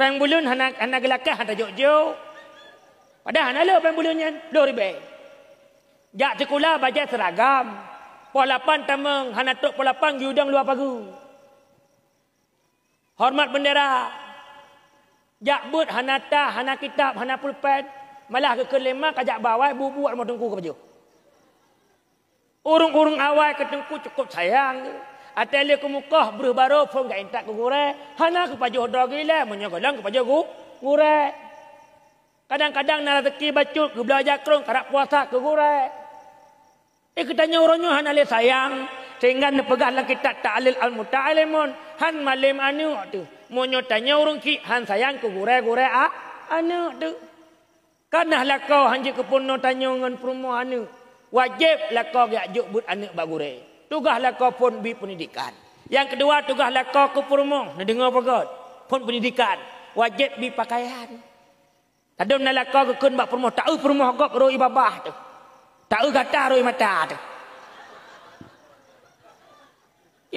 Pang bulun anak anak gelakah hantar jauh-jauh. Padahal anak lo lah pang bulunnya. Dua ribu. Eh. Jak sekolah baca seragam. Polapan lapan tamang. Anak tuk pukul lapan giudang luar pagu. Hormat bendera. Jak but hanata, hana kitab, hana pulpen. Malah ke kelima kajak bawai bubu-bu ke baju. Urung-urung awai ketengku cukup sayang. Cukup sayang. Atas leh kumukah beruh baru pun gak intak ke gurai. Hana ke pajuh dah gila. Menyogolong ke pajuh gurai. Kadang-kadang nak teki bacut ke belajar kerung. Karak puasa ke gurai. Eh ketanya orangnya hana leh sayang. Sehingga ni pegah lah kita ta'alil al-muta'alimun. Han malim anu tu. Munyo tanya orang ki. Han sayang ke gurai-gurai ah. Anu tu. Karena lah kau hanji kepunuh tanya dengan perumah anu. Wajib lah kau gak jubut anu bagurai tugaslah kau pun bi pendidikan. Yang kedua tugaslah kau ke perumong. Nak dengar apa kau? Pun pendidikan. Wajib bi pakaian. Ada nak lah kau ke kun bak perumong. Tak ada perumong kau roi babah tu. Tak ada kata roi mata tu.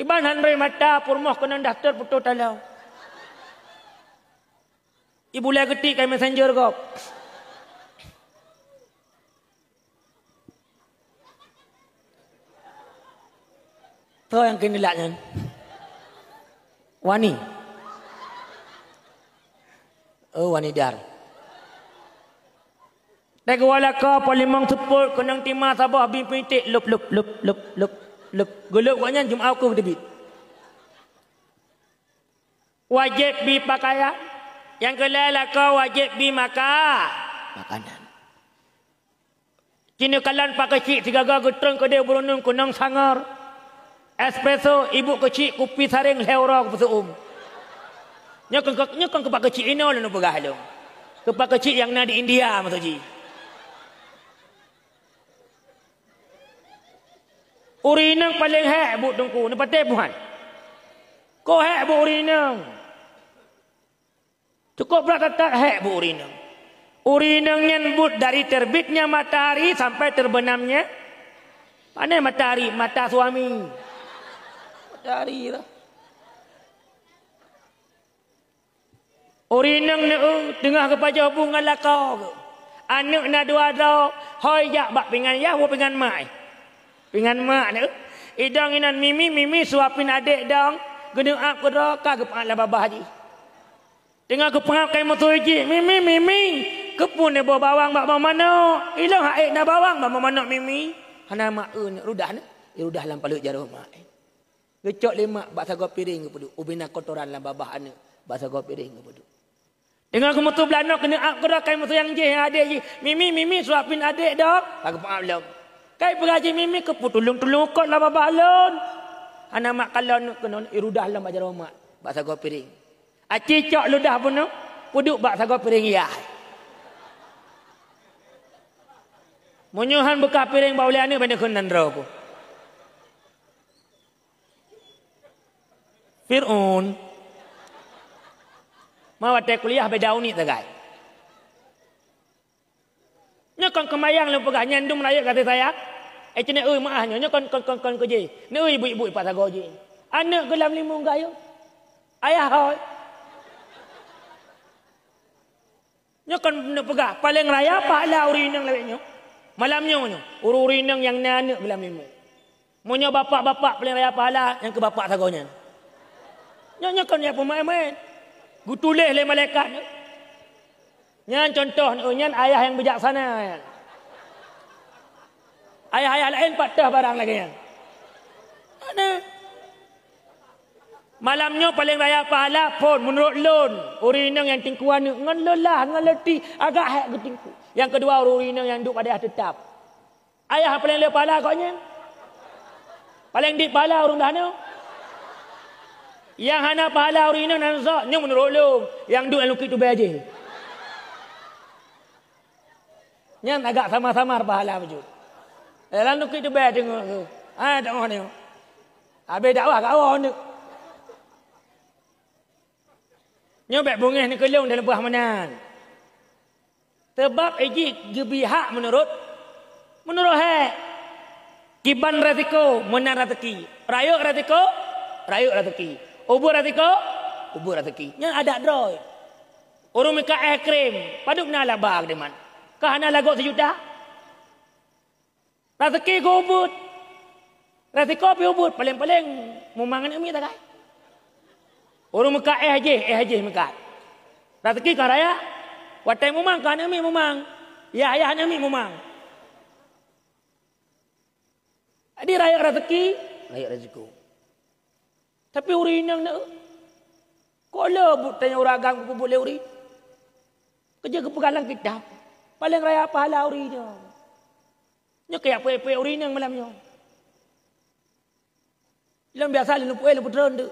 Iban han roi mata perumong kena daftar putus talau. Ibu lagi ketik kami messenger kau. Tahu yang kini laknya? Wani. Oh, wani dar. Tak wala paling polimang tepuk kenang timah sabah bin pitik lup lup lup lup lup lup. Gulup kuatnya jumpa aku berdebit. Wajib bi pakaian. Yang kelai lah kau wajib bi maka. Makanan. Kini kalan pakai cik tiga gagu terang ke dia berunung kunang sangar espresso ibu kecil kopi saring leora ke pesuum nya ke nya kan kepak kecil ino lenu begah lu kepak kecil yang nadi india masuk ji urinang paling hek bu dengku ne pate buhan ko hek bu urinang cukup lah kata hek bu urinang urinang nyen bu dari terbitnya matahari sampai terbenamnya Pandai matahari, mata suami. Dari lah. Orang yang ni tengah kepada bunga lakau ke. Anak nak dua tau. Hoi jak bak pingan ya, wu pingan mai. Pingan mak ni. Idang inan mimi, mimi suapin adik dong. Gunung ap ke dah, kak ke pengat labah bahaji. Tengah ke pengat kain motor hiji. Mimi, mimi. Kepun ni bawa bawang bak bawa mana. Ilang haik nak bawang bak bawa mana mimi. Hana mak e ni, rudah ni. Ya rudah lampalut jarum mak ni. E. Gecok lemak bahasa sagu piring kepudu. Ubina kotoran lah babah anak bak sagu piring kepudu. Dengan kemutu belanok kena ak kera kain mutu yang jih adik ji. Mimi, mimi suapin adik dok. aku pengak belum. Kain pengaji mimi keputulung tulung kot lah babah lon. Anak mak kalau kena irudah lah baca rumah. bahasa sagu piring. Acicok ludah pun nak. Puduk bak sagu piring ya. Munyuhan buka piring bawah lian ni benda kena neraka. Fir'un. Mau ada kuliah beda unik tak guys? Nya kemayang lu lah pegah nyandung raya kata saya. Eh cenek oi maah nya kon kon kon kon kerja. Ni oi ibu-ibu pas sago je. Anak gelam limu gayo. Ayah hoi. Nya kon nu pegah paling raya apa la urinang lewe nyu. Malam nyu nyu. Uru urinang yang nanak gelam limu. Munyo bapak-bapak paling raya apa pahala yang ke bapak sagonya. nya. Nyanya kau ni apa main-main? Gu tulis le malaikat. Nyan contoh oh, nyan ayah yang bijaksana. Ayah-ayah lain patah barang lagi ya. Ada. Malamnya paling raya pahala pun menurut lon. Urinang yang tingkuan ni. Ngan lelah, ngan letih. Agak hak ke tingku. Yang kedua urinang yang duduk pada ayah tetap. Ayah paling raya pahala kau ni. Paling dik pahala urung dah ni. Yang hana pahala urina nan zak nyum nerolong, yang duk lukit tu bayar je. Nyang agak sama-sama pahala wujud. Elan lukit tu bayar tengok tu. Ah tengok ni. Abe dakwah kat awak ni. Nyobek bungih ni kelong dalam buah menan. Sebab iji gebihak menurut menurut hak. Kiban rezeki, menan ratiki. Rayuk rezeki, rayuk ratiki. Ubur hati Ubur ratiki. Yang ada droid. Orang mereka air krim. Paduk nak lah bahag dia man. Kau nak lagu sejuta? ratiki kau ubur. Rasa kau pergi Paling-paling. Memangan ni tak kai. Orang mereka air haji. Eh air haji mereka. Rasa kau kau raya. Waktu memang. Kau nak memang. Ya, ya, nak ambil memang. Jadi raya ratiki, Raya ratiku. Tapi uri ini nak. Kalau lah buat tanya orang agam pun boleh uri. Kerja ke pegalan kita. Paling raya pahala uri ini. Ini kaya apa-apa uri ini malam ni. Ini biasa ini lupa eh, lupa terang itu.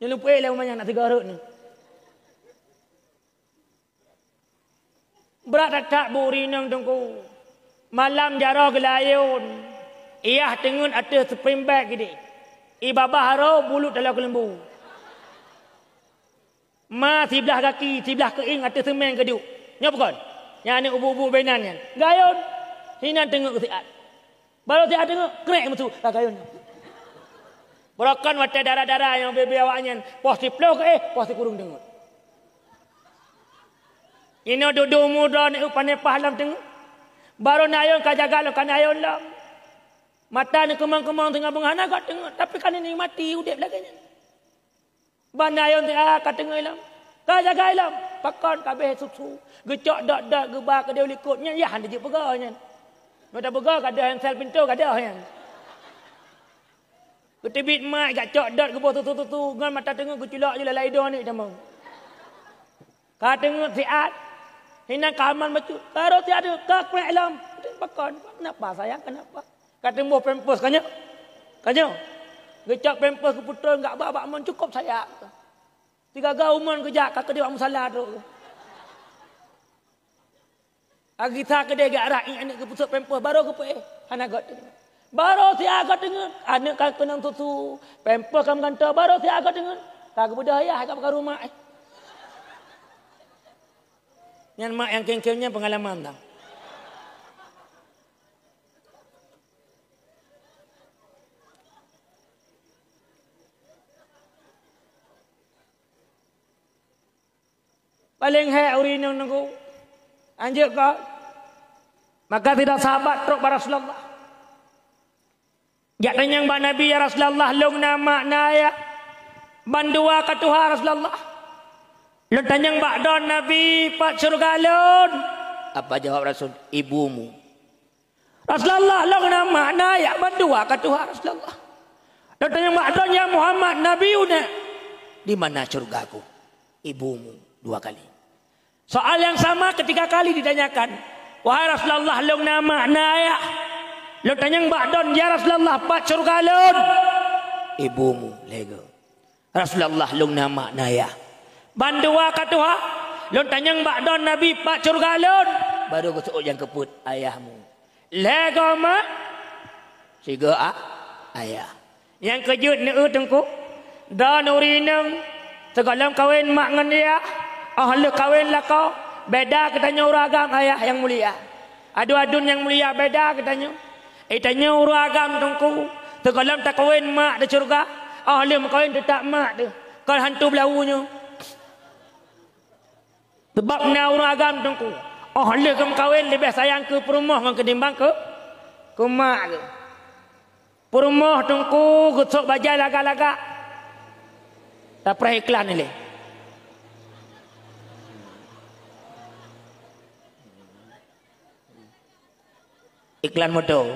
Ini lupa eh, lupa banyak nak tiga orang ini. Berat tak buat uri ini. Malam jarak gelayun. Malam Iyah tengun ada supreme bag gini. Ibabah haro bulut dalam kelembu. Ma sibelah kaki, tiblah keing ada semen ke duk. Ni apa kan? Yang ni ubu-ubu benan kan. Gayon. Hinan tengok ke siat. Baru siat tengok, krek macam tu. Lah gayon. Berakan wajah darah-darah yang bebe awaknya. Puas si peluh ke eh, puas si kurung tengok. Ini duduk muda ni upan nepah dalam tengok. Baru nak ayun kajak galau ayun lah. Mata ni kemang-kemang tengah penghana kat tengok, Tapi kan ni mati udik belakangnya. Banda ayam tengah ah, kat tengah ilam. Kau jaga ilam. Pakon kabeh susu. Gecok dak-dak gebar ke dia boleh ikut. Ya, anda je pegawai ni. Mata pegawai kat yang sel pintu kat dia yang. Ketibit mai kat cok dak gebar tu-tu-tu. Dengan mata tengok kecilak je lah laidah ni. Kat tengah siat. Hina kaman macam tu. Kalau tiada, kau kena ilam. Pakon, kenapa sayang, Kenapa? Kata mau pampers kanya. Kanya. Ngecap pampers ke putera enggak bab bab man cukup saya. Tiga gaul umur kejak kata dia buat masalah tu. Agi tak kedai gak rai anak ke pusat pampers baru ke pe. agak. got. Baru si agak dengan anak kau penang susu pampers kamu ganta baru si agak dengan tak budaya agak pakai rumah. Eh. Yang mak yang kengkengnya pengalaman dah. Paling hai uri ni nunggu. Anjir kau. Maka tidak sahabat teruk para Rasulullah. Ya tanya ba Nabi ya Rasulullah lung nama naya. Bandua ke Tuhan Rasulullah. Lung tanya ba don Nabi pak surga lun. Apa jawab Rasul? Ibumu. Rasulullah lung nama naya bandua ke Tuhan Rasulullah. Lung tanya ba don ya Muhammad Nabi una. Di mana surga surgaku? Ibumu dua kali. Soal yang sama ketika kali ditanyakan. Wahai Rasulullah lo nama naya. Lo tanya Mbak Don, ya Rasulullah pat surga lon. Ibumu lego. Rasulullah lo nama naya. Bandua katua, Lo tanya Mbak Don Nabi pat surga lon. Baru gue yang keput ayahmu. Lego ma. Siga a ayah. Yang kejut ni tengku. Dan urinang. Segalam kawin mak ngan dia. Ya ahli oh, kawinlah kau. Beda katanya orang agam ayah yang mulia. Ada adun yang mulia beda katanya. Eh tanya orang agam tungku. Tegalam tak kawin mak di syurga. Oh, ahli kawin tu tak mak tu. Kau hantu belahunya. Sebab ni orang agam tungku. Ahli oh, kau kawin lebih sayang ke perumah dengan kedimbang ke. Ke mak tu. Perumah tungku. Kutuk bajai laga-laga. Tak pernah iklan ni leh. iklan modo.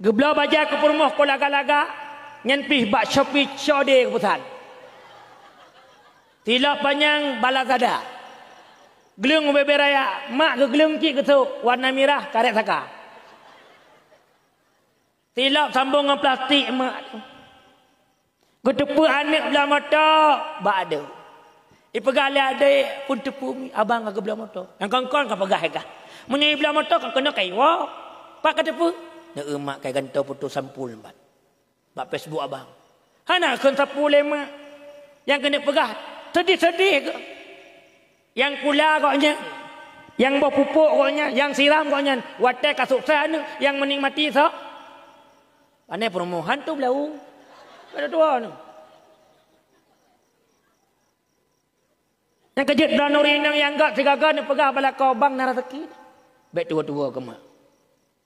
Gebla baja ke permoh ko laga-laga ngen pih bak shopi chode ke putan. Tila panjang balazada. Gelung beberaya mak ke gelung ki ketu warna merah karet saka. Tila sambung ngan plastik mak. Gedepu anak bla mata ba ada. I pegali ade pun tepu abang aga bela moto. Yang kongkong kong kau pegah hega. Munya bela moto kau kena kai wo. Pak kata pu. Ne emak kai ganto putus sampul mat. Bak Facebook abang. Hana kon sapu lema. Yang kena pegah. Sedih sedih ke. Yang kula kau Yang bo pupuk kau nya. Yang siram kau nya. Wate kasuk sana. Yang menikmati sok. Ane perumuhan tu belau. Kada tua nu. Yang kerja dah nurinang yang gak segaga ni pegah bala kau bang nara teki. Baik tua-tua ke mak.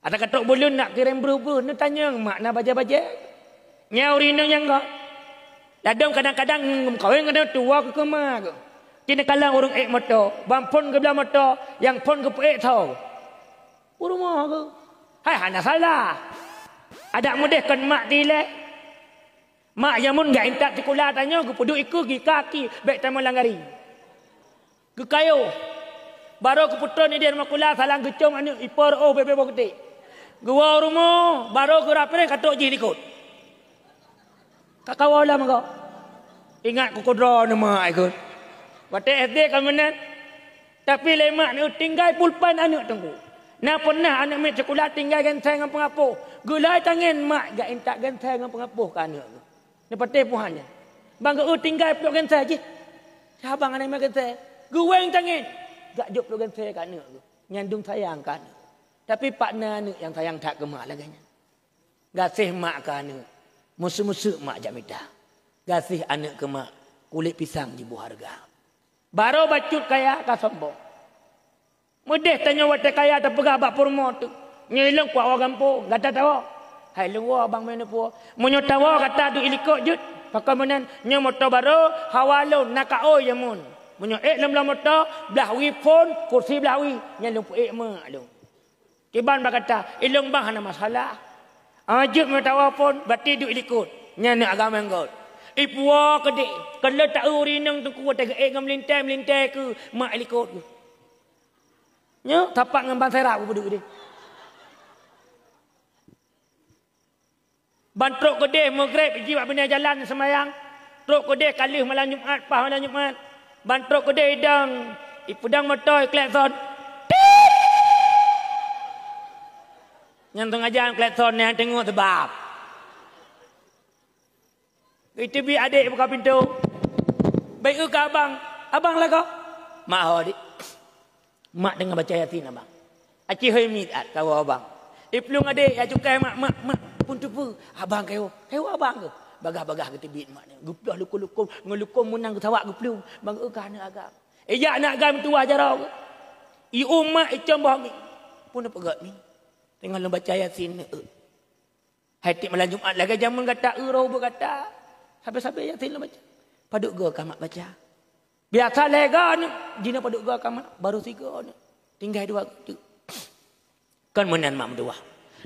Ada katok bulun nak kirim berubah. Ni tanya mak nak baca-baca. Nyau rinang yang gak. Ladang kadang-kadang kau yang kena tua ke ke mak. Kini kalang orang ek mata. Bang pun ke belah mata. Yang pun ke peik tau. Orang mak ke. Hai hana salah. Adak mudah kan mak tilek. Mak yang mun gak intak tikulah tanya. Kepuduk ikut gi kaki. Baik tamu langgari. Kekayu. Baru aku putra ni dia makula salang gecung anu ipar oh bebe bok dik. Gua rumah baru aku rapre katok ji likut. Kakak wala lah mako. Ingat ku kodro nama mak aku. Wate SD kamana? Tapi lemak ni tinggal pulpan anu tunggu. Na pernah anak mek sekolah tinggal gentai dengan pengapo. Gulai tangan mak gak entak gentai dengan pengapo ka anu. Ni pete puhannya. Bangga u oh, tinggal pok gentai ji. Siapa ngane mek gentai? Geweng tangit. Gak jok program saya kat anak tu. Nyandung sayang kat anak. Tapi partner anak yang sayang tak kemak lah gak sih mak kat anak. Musuh-musuh mak jak minta. Gasih anak mak Kulit pisang di buah harga. Baru bacut kaya kat sombong. Mudah tanya watak kaya tak pegah bak purmo tu. Nyilang kuah orang po. Gata tahu. Hai lengwa abang mana po. Menyotawa kata tu ilikot jut. Pakai menan. Nyomoto baru. hawalun nakao yamun. Ya Munyo ek lem lem mata, belah wi pun, kursi belah wi, nyalung pu ek mak lu. Tiban berkata, ilung bang ana masalah. Ajuk ah, metawa pun, berarti duk ikut. Nyana agama engkau. Ipua eh, kede, kalau tak uri nang tu kuat tega ek melintai melintai ke, mak ikut. Nyo, tapak ngan bang serap buduk dia. Bantrok kedai, mengkrep, jiwa benda jalan semayang. Truk kedai, kalih malam Jumat, pah malam Jumat bantuk kuda hidang ipudang motor klakson yang tengah jalan ni yang tengok sebab itu bi adik buka pintu baik ke abang abang lah kau mak adik mak dengar baca yasin abang aci hemit kau abang ibu iplung adik ya cukai mak mak mak pun tu abang kau kau abang ke bagah-bagah ke tibit mak ni. Gupdah lukum-lukum, ngelukum munang ketawak ke pelu. Bangga ke anak agam. Ejak eh, anak agam tu wajarau ke? I umat icam bahag ni. Pun apa gak ni? Tengah lomba cahaya sini. Eh. Hai tip malam Jumat lagi jaman kata, urau eh, pun kata. Sampai-sampai ya sini baca. Paduk gak kamat baca. Biasa lega ni. Jina paduk gak kamat. Baru tiga ni. Tinggal dua. Kan menan mak dua.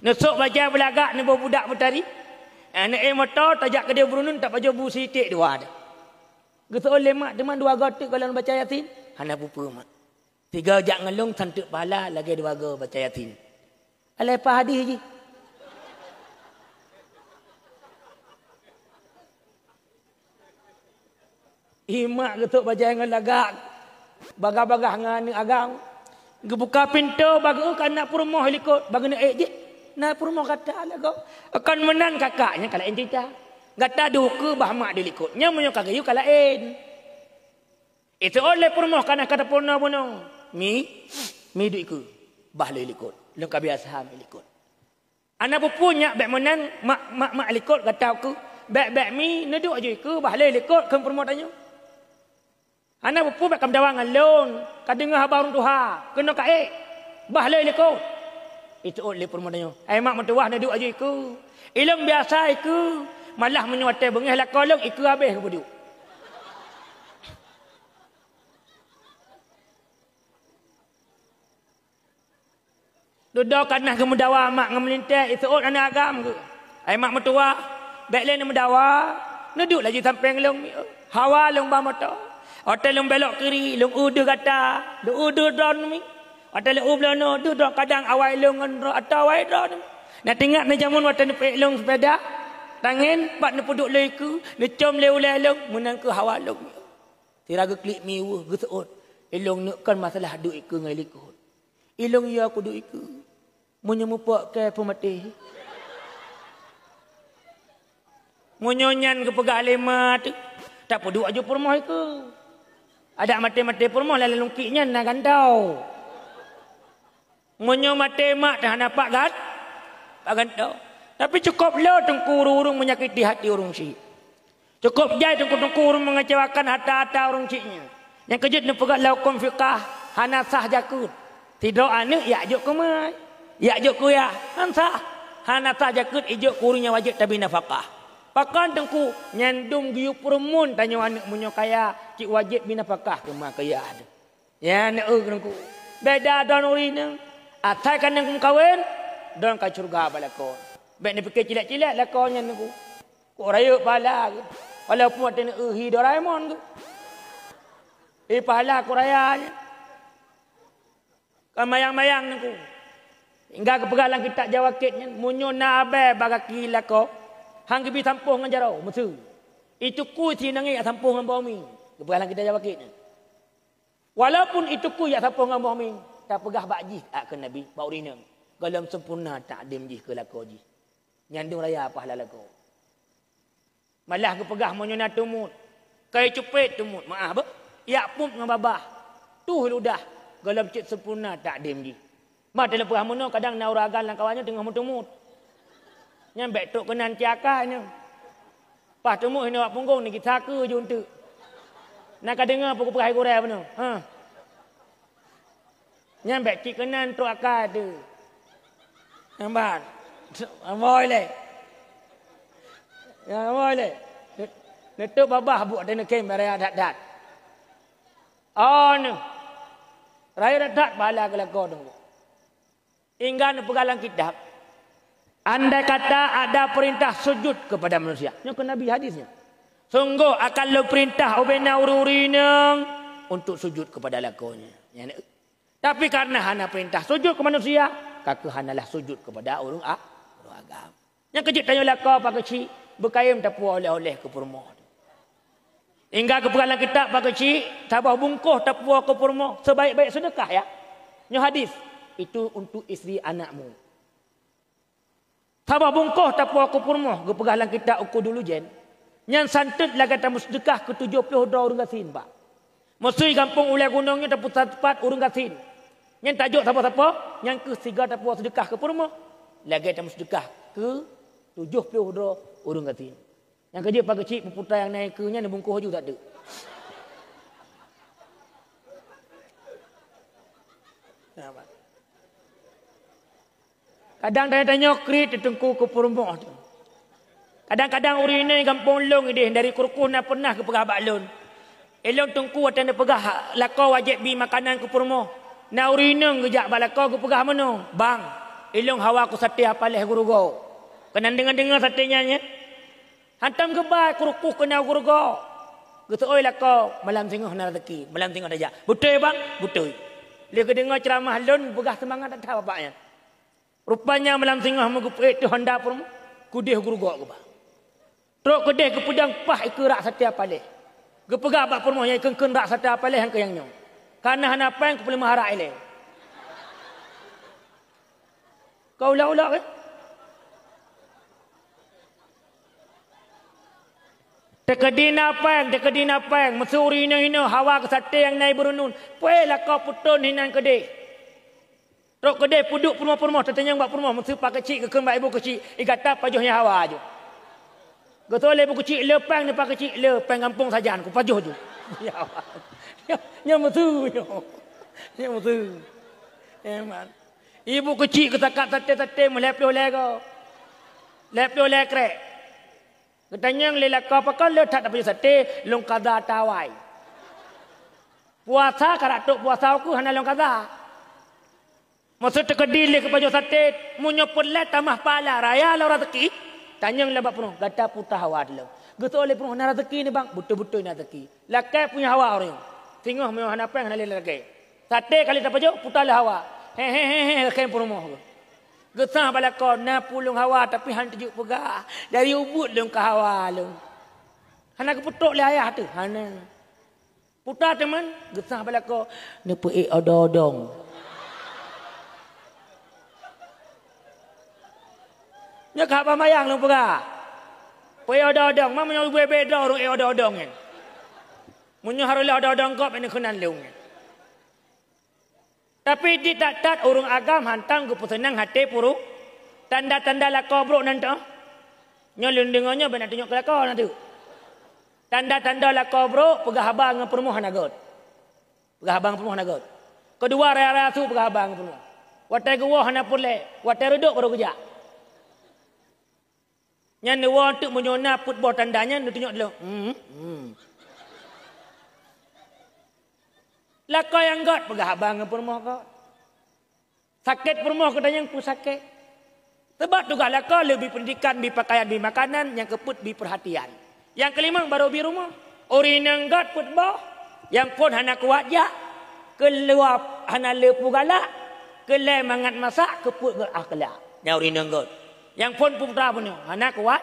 Nesok baca belagak ni berbudak bertarik. Anak yang mata, tajak ke dia berunun, tak pajak bu sitik dua ada. Kata oleh mak, dia dua gotik kalau nak baca yatin. Hanya pupu mak. Tiga jak ngelung, santuk pahala, lagi dua gotik baca yatin. Alah apa hadis je? Imak kata baca yang lagak. Baga-baga hangan agam. Kebuka pintu, baga-baga nak perumah helikot, Baga-baga ikut. Nah perlu kata lah kau. Akan menang kakaknya kalau en cerita. Kata dia uka bahamak dia likut. Nya menyuka gayu kalau en. Itu oleh perlu kena kata puna puna. Mi. Mi duk iku. Bahli likut. Lengkap biasa hamil likut. Anak pupunya baik menang. Mak mak mak likut kata aku. Baik baik mi. Neduk je iku. Bahli likut. Kena perlu tanya. Anak pupu baik kamdawangan. Lung. Kadengah abang Tuhan. Kena kak eh. Bahli likut. Bahli likut itu oleh permudanya ai eh, mak mentuah dah duk aji ku ilam biasa iku malah menyuatai bengih lah kolong iku habis ke duk Duduk kena lah kemudawa mudawa mak ngam lintek itu ul anak agam ke. Ai eh, mak mutua belen mudawa nuduk lagi samping long hawa long ba mata. Hotel long belok kiri long udu kata, long udu don mi. Atau lu tu dok kadang awal lu ngan atau awal dro. Nak tengok ni jamun watan pe long sepeda. Tangan pat ne puduk leku, ne cum le ulai lu munang ke hawa lu. Tiraga klik miwu gesot. Elong nak kan masalah duit ke ngai leku. Ilong ya aku duit ke. Menyemupak ke pemati. Menyonyan ke pegak lima tu. Tak apa duit aja permah ke. Ada mati-mati permah lalu lungkiknya nak gantau. Munyo mate mak dah nampak kan? Tak ganda. Tapi cukup lo lah tengku urung menyakiti hati urung si. Cukup jai tengku tengku urung mengecewakan hati hati urung si. Yang kejut ni lau laukum fiqah. Hana sah jakut. Tidak ane ya ajuk kemai. Ya juk ku ya. Han sah. Hana sah jakut ijuk kurunya wajib tabi nafakah. Pakan tengku nyandung giyu permun tanya anak munyo kaya cik wajib bina pakah kemak kaya ada. Ya nak tengku. Beda dan urinang. Atai kan yang kahwin, dorang kat curga pada kau. Baik ni fikir cilat-cilat lah kau yang aku. Kau raya pahala ke. Walaupun ada ni uhi Doraemon ke. Eh pahala aku raya je. Kau mayang-mayang ni aku. Hingga ke pegalan kitab jawakit ni. Munyo na abai bagaki kau. Hang kebi tampuh dengan jarau. Mesti. Itu ku si nangis yang tampuh dengan bawah mi. Ke pegalan kitab jawakit Walaupun itu ku yang tampuh dengan bawah mi tak pegah bak jih ak ke Nabi, bau urina. galam sempurna tak dim jih ke lako jih. Nyandung raya apa halal lako. Malah ke pegah monyona tumut. Kayu cepet tumut. Maaf apa? Ya pun dengan babah. Tuh ludah. Kalau cik sempurna tak dim jih. Mak dalam pegah mana kadang nak uragan dan kawannya tengah mutumut. Yang baik tu kenan ciakanya. Pas tumut ini buat punggung ni kita ke je Nak dengar pukul-pukul air korea benar. Haa. Yang baik cik kenan tu akal tu. Nampak? Amboi leh. Ya, amboi leh. Netuk babah buat dia nak kem raya dat-dat. Oh ni. Raya dat-dat bala ke lakau tu. Hingga ni kitab. Andai kata ada perintah sujud kepada manusia. Ini ke Nabi hadisnya. Sungguh akan lu perintah ubena ururinang untuk sujud kepada lakonya. Yang tapi karena hana perintah sujud ke manusia, kaka hanalah sujud kepada ulung agam. Yang kecil tanya lah kau pak cik, berkayam tak puas oleh-oleh ke purma. Hingga ke pengalaman kita pak kecil, tabah bungkuh tak puas ke purma. Sebaik-baik sedekah ya. Ini hadis. Itu untuk isteri anakmu. Tabah bungkuh tak puas ke purma. Ke pengalaman kita ukur dulu jen. Yang santut lah kata sedekah ke tujuh puluh dua orang kasihin pak. Mesti kampung oleh gunungnya tak pusat tepat urung kasihin. Yang tajuk siapa-siapa. Yang ke tiga tak puas sedekah ke purma. Lagi tak sedekah ke tujuh puluh dua orang kata ini. Yang kerja pakai cik peputar yang naik ke ni bungkus juga tak ada. Nampak. Kadang tanya-tanya kerit di tengku ke perumah tu. Kadang-kadang urinai kampung long ini dari kurkuh nak pernah ke pegah baklun. Elong tengku atau nak pegah lakau wajib bi makanan ke perumah. Na urinung gejak balako ku pegah mano? Bang, ilung hawa ku sate apa leh guru go. Kena dengar dengar sate nyanyi. Hantam ke bai kuruku kena guru go. Gitu oi lako malam tengah hana rezeki, malam tengah dajak. Butoi bang, butui. Lek dengar ceramah lon pegah semangat dah bapaknya. Rupanya malam tengah mugu tu honda pun kudih guru go ku ba. Trok kudih ke pudang pah ikurak sate apa leh. Gepegah bapak permohonan ikan-ikan rak apa leh yang kenyang-nyang. Karena apa yang aku boleh mengharap ini? Kau ulang-ulang ke? Tekedin apa yang, tekedin apa yang, mesuri ini ini, hawa kesatu yang naik berunun. Puelah kau putun hinan kedai. Rok kedai puduk perumah-perumah, yang buat perumah. Mesti pakai cik ke kembak ibu kecik, ikat apa juhnya hawa aja. Lah Gatau ibu kecik lepang ni pakai cik lepang kampung saja aku pajuh tu. Ya Allah. Yang betul. Yang betul. Eman. Eh, Ibu kecil kata kat tete tete melepih oleh kau. Lepih oleh krek. Kata nyang lela kau apa kau letak tak punya sate long kada tawai. Puasa kerak tok puasa aku hanya long kada. Maksud tak kedili ke baju sate munyo pula tamah pala raya lah rezeki. Tanya lela bapak pun gada putah hawa dulu. Gitu oleh pun hanya rezeki ni bang butuh butuh ni rezeki. Lakai punya hawa orang tengah mau hanapai kena lelai lagi. Satu kali tak pejo, putar lah hawa. Hei hei hei hei, kain pun rumah. Getah balak kau, na pulung hawa tapi hantu juk pega. Dari ubud lung ke hawa lung. Hana ke putok le lah ayah tu, hana. Putar teman, getah balak kau, na pei odong. Nya kapa mayang lung pega. Pei odong, mama nyobu bedor, pei odong ni. Munyuh harole lah ada ada angkop ini kena leung. Tapi di tak tak urung agam hantang gupu senang hati puru. Tanda-tanda la bro nanti. Nyolun dengannya benda tunjuk ke lakau nanti. Tanda-tanda la bro pegah habang dengan permohonan agot. Pegah habang permohonan agot. Kedua raya-raya tu pegah habang dengan permohonan. Watai gua hana pule, watai reduk baru kejak. Yang ni wantuk menyona put bawah tandanya, dia tunjuk dulu. Hmm. Hmm. Lah yang God pegah abang ke permoh kau. Sakit permoh kau tanya aku sakit. Sebab tu kalau lebih pendidikan, lebih pakaian, lebih makanan. Yang keput, lebih perhatian. Yang kelima, baru lebih rumah. Orang yang God put bawah. Yang pun hana kuat jak. Keluar hana lepuh galak. Kelai mangat masak, keput ke akhlak. Ah, yang orang yang God. Yang pun pun putra pun ni. kuat.